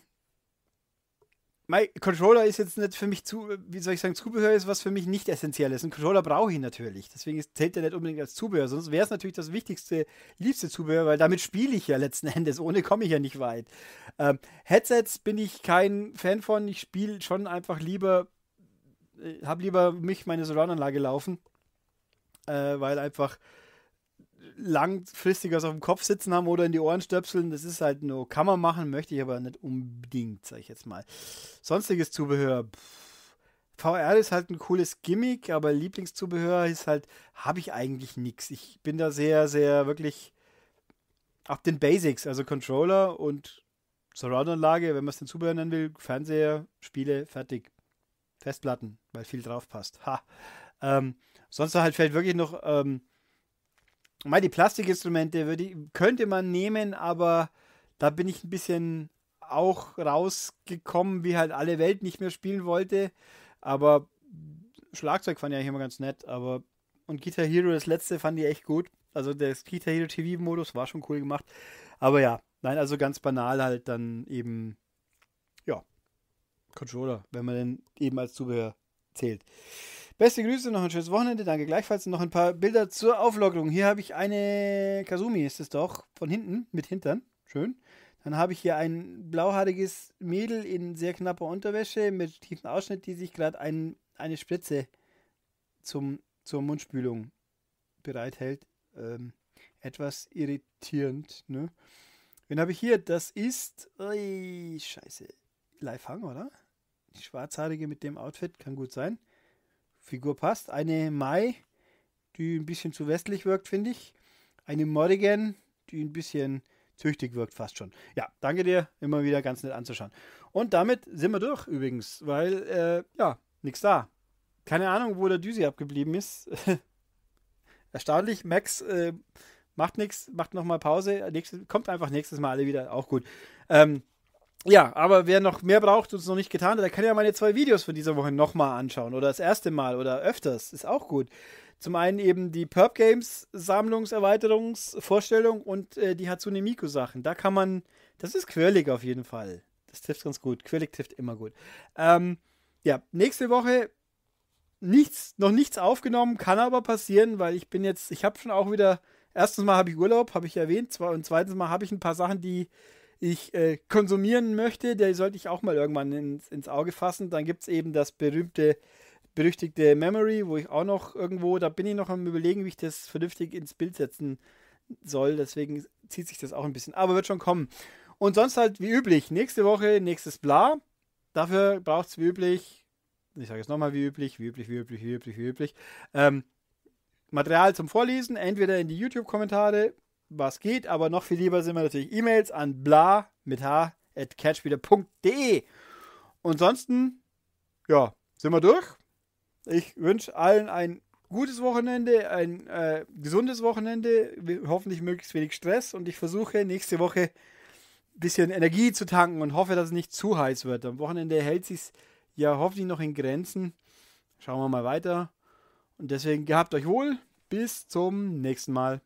mein Controller ist jetzt nicht für mich zu, wie soll ich sagen, Zubehör ist was für mich nicht essentiell ist. Ein Controller brauche ich natürlich. Deswegen zählt er nicht unbedingt als Zubehör. Sonst wäre es natürlich das wichtigste, liebste Zubehör, weil damit spiele ich ja letzten *laughs* Endes. Ohne komme ich ja nicht weit. Ähm, Headsets bin ich kein Fan von. Ich spiele schon einfach lieber, äh, habe lieber mich meine Surround-Anlage laufen, äh, weil einfach langfristig was auf dem Kopf sitzen haben oder in die Ohren stöpseln. Das ist halt nur, kann man machen, möchte ich aber nicht unbedingt, sag ich jetzt mal. Sonstiges Zubehör. Pff. VR ist halt ein cooles Gimmick, aber Lieblingszubehör ist halt, habe ich eigentlich nichts. Ich bin da sehr, sehr wirklich ab den Basics, also Controller und Surround-Anlage, wenn man es den Zubehör nennen will, Fernseher, Spiele, fertig. Festplatten, weil viel drauf passt. Ha. Ähm, sonst halt vielleicht wirklich noch ähm, Mal die Plastikinstrumente würde, könnte man nehmen, aber da bin ich ein bisschen auch rausgekommen, wie halt alle Welt nicht mehr spielen wollte. Aber Schlagzeug fand ich eigentlich immer ganz nett, aber und Guitar Hero, das letzte, fand ich echt gut. Also der Guitar Hero TV-Modus war schon cool gemacht. Aber ja, nein, also ganz banal halt dann eben, ja, Controller, wenn man den eben als Zubehör zählt. Beste Grüße, noch ein schönes Wochenende. Danke gleichfalls. Noch ein paar Bilder zur Auflockerung. Hier habe ich eine Kasumi, ist es doch, von hinten, mit Hintern. Schön. Dann habe ich hier ein blauhaariges Mädel in sehr knapper Unterwäsche mit tiefen Ausschnitt, die sich gerade ein, eine Spritze zum, zur Mundspülung bereithält. Ähm, etwas irritierend, ne? Wen habe ich hier? Das ist. Ui, scheiße. Leifang, oder? Die schwarzhaarige mit dem Outfit, kann gut sein. Figur passt. Eine Mai, die ein bisschen zu westlich wirkt, finde ich. Eine Morrigan, die ein bisschen züchtig wirkt, fast schon. Ja, danke dir, immer wieder ganz nett anzuschauen. Und damit sind wir durch übrigens, weil, äh, ja, nichts da. Keine Ahnung, wo der Düsi abgeblieben ist. *laughs* Erstaunlich, Max äh, macht nichts, macht nochmal Pause, nächstes, kommt einfach nächstes Mal alle wieder, auch gut. Ähm, ja, aber wer noch mehr braucht und es noch nicht getan hat, der kann ja meine zwei Videos von dieser Woche nochmal anschauen oder das erste Mal oder öfters. Ist auch gut. Zum einen eben die Perp Games Sammlungserweiterungsvorstellung und äh, die Hatsune Miku Sachen. Da kann man, das ist quirlig auf jeden Fall. Das trifft ganz gut. Quirlig trifft immer gut. Ähm, ja, nächste Woche nichts, noch nichts aufgenommen, kann aber passieren, weil ich bin jetzt, ich habe schon auch wieder, erstens mal habe ich Urlaub, habe ich erwähnt, und zweitens mal habe ich ein paar Sachen, die ich äh, konsumieren möchte, der sollte ich auch mal irgendwann ins, ins Auge fassen. Dann gibt es eben das berühmte, berüchtigte Memory, wo ich auch noch irgendwo, da bin ich noch am überlegen, wie ich das vernünftig ins Bild setzen soll. Deswegen zieht sich das auch ein bisschen. Aber wird schon kommen. Und sonst halt wie üblich, nächste Woche, nächstes Bla. Dafür braucht es wie üblich, ich sage es nochmal wie üblich, wie üblich, wie üblich, wie üblich, wie üblich, ähm, Material zum Vorlesen, entweder in die YouTube-Kommentare was geht, aber noch viel lieber sind wir natürlich E-Mails an bla mit h at catchwieder.de. ansonsten, ja, sind wir durch. Ich wünsche allen ein gutes Wochenende, ein äh, gesundes Wochenende, hoffentlich möglichst wenig Stress und ich versuche nächste Woche ein bisschen Energie zu tanken und hoffe, dass es nicht zu heiß wird. Am Wochenende hält sich ja hoffentlich noch in Grenzen. Schauen wir mal weiter. Und deswegen gehabt euch wohl. Bis zum nächsten Mal.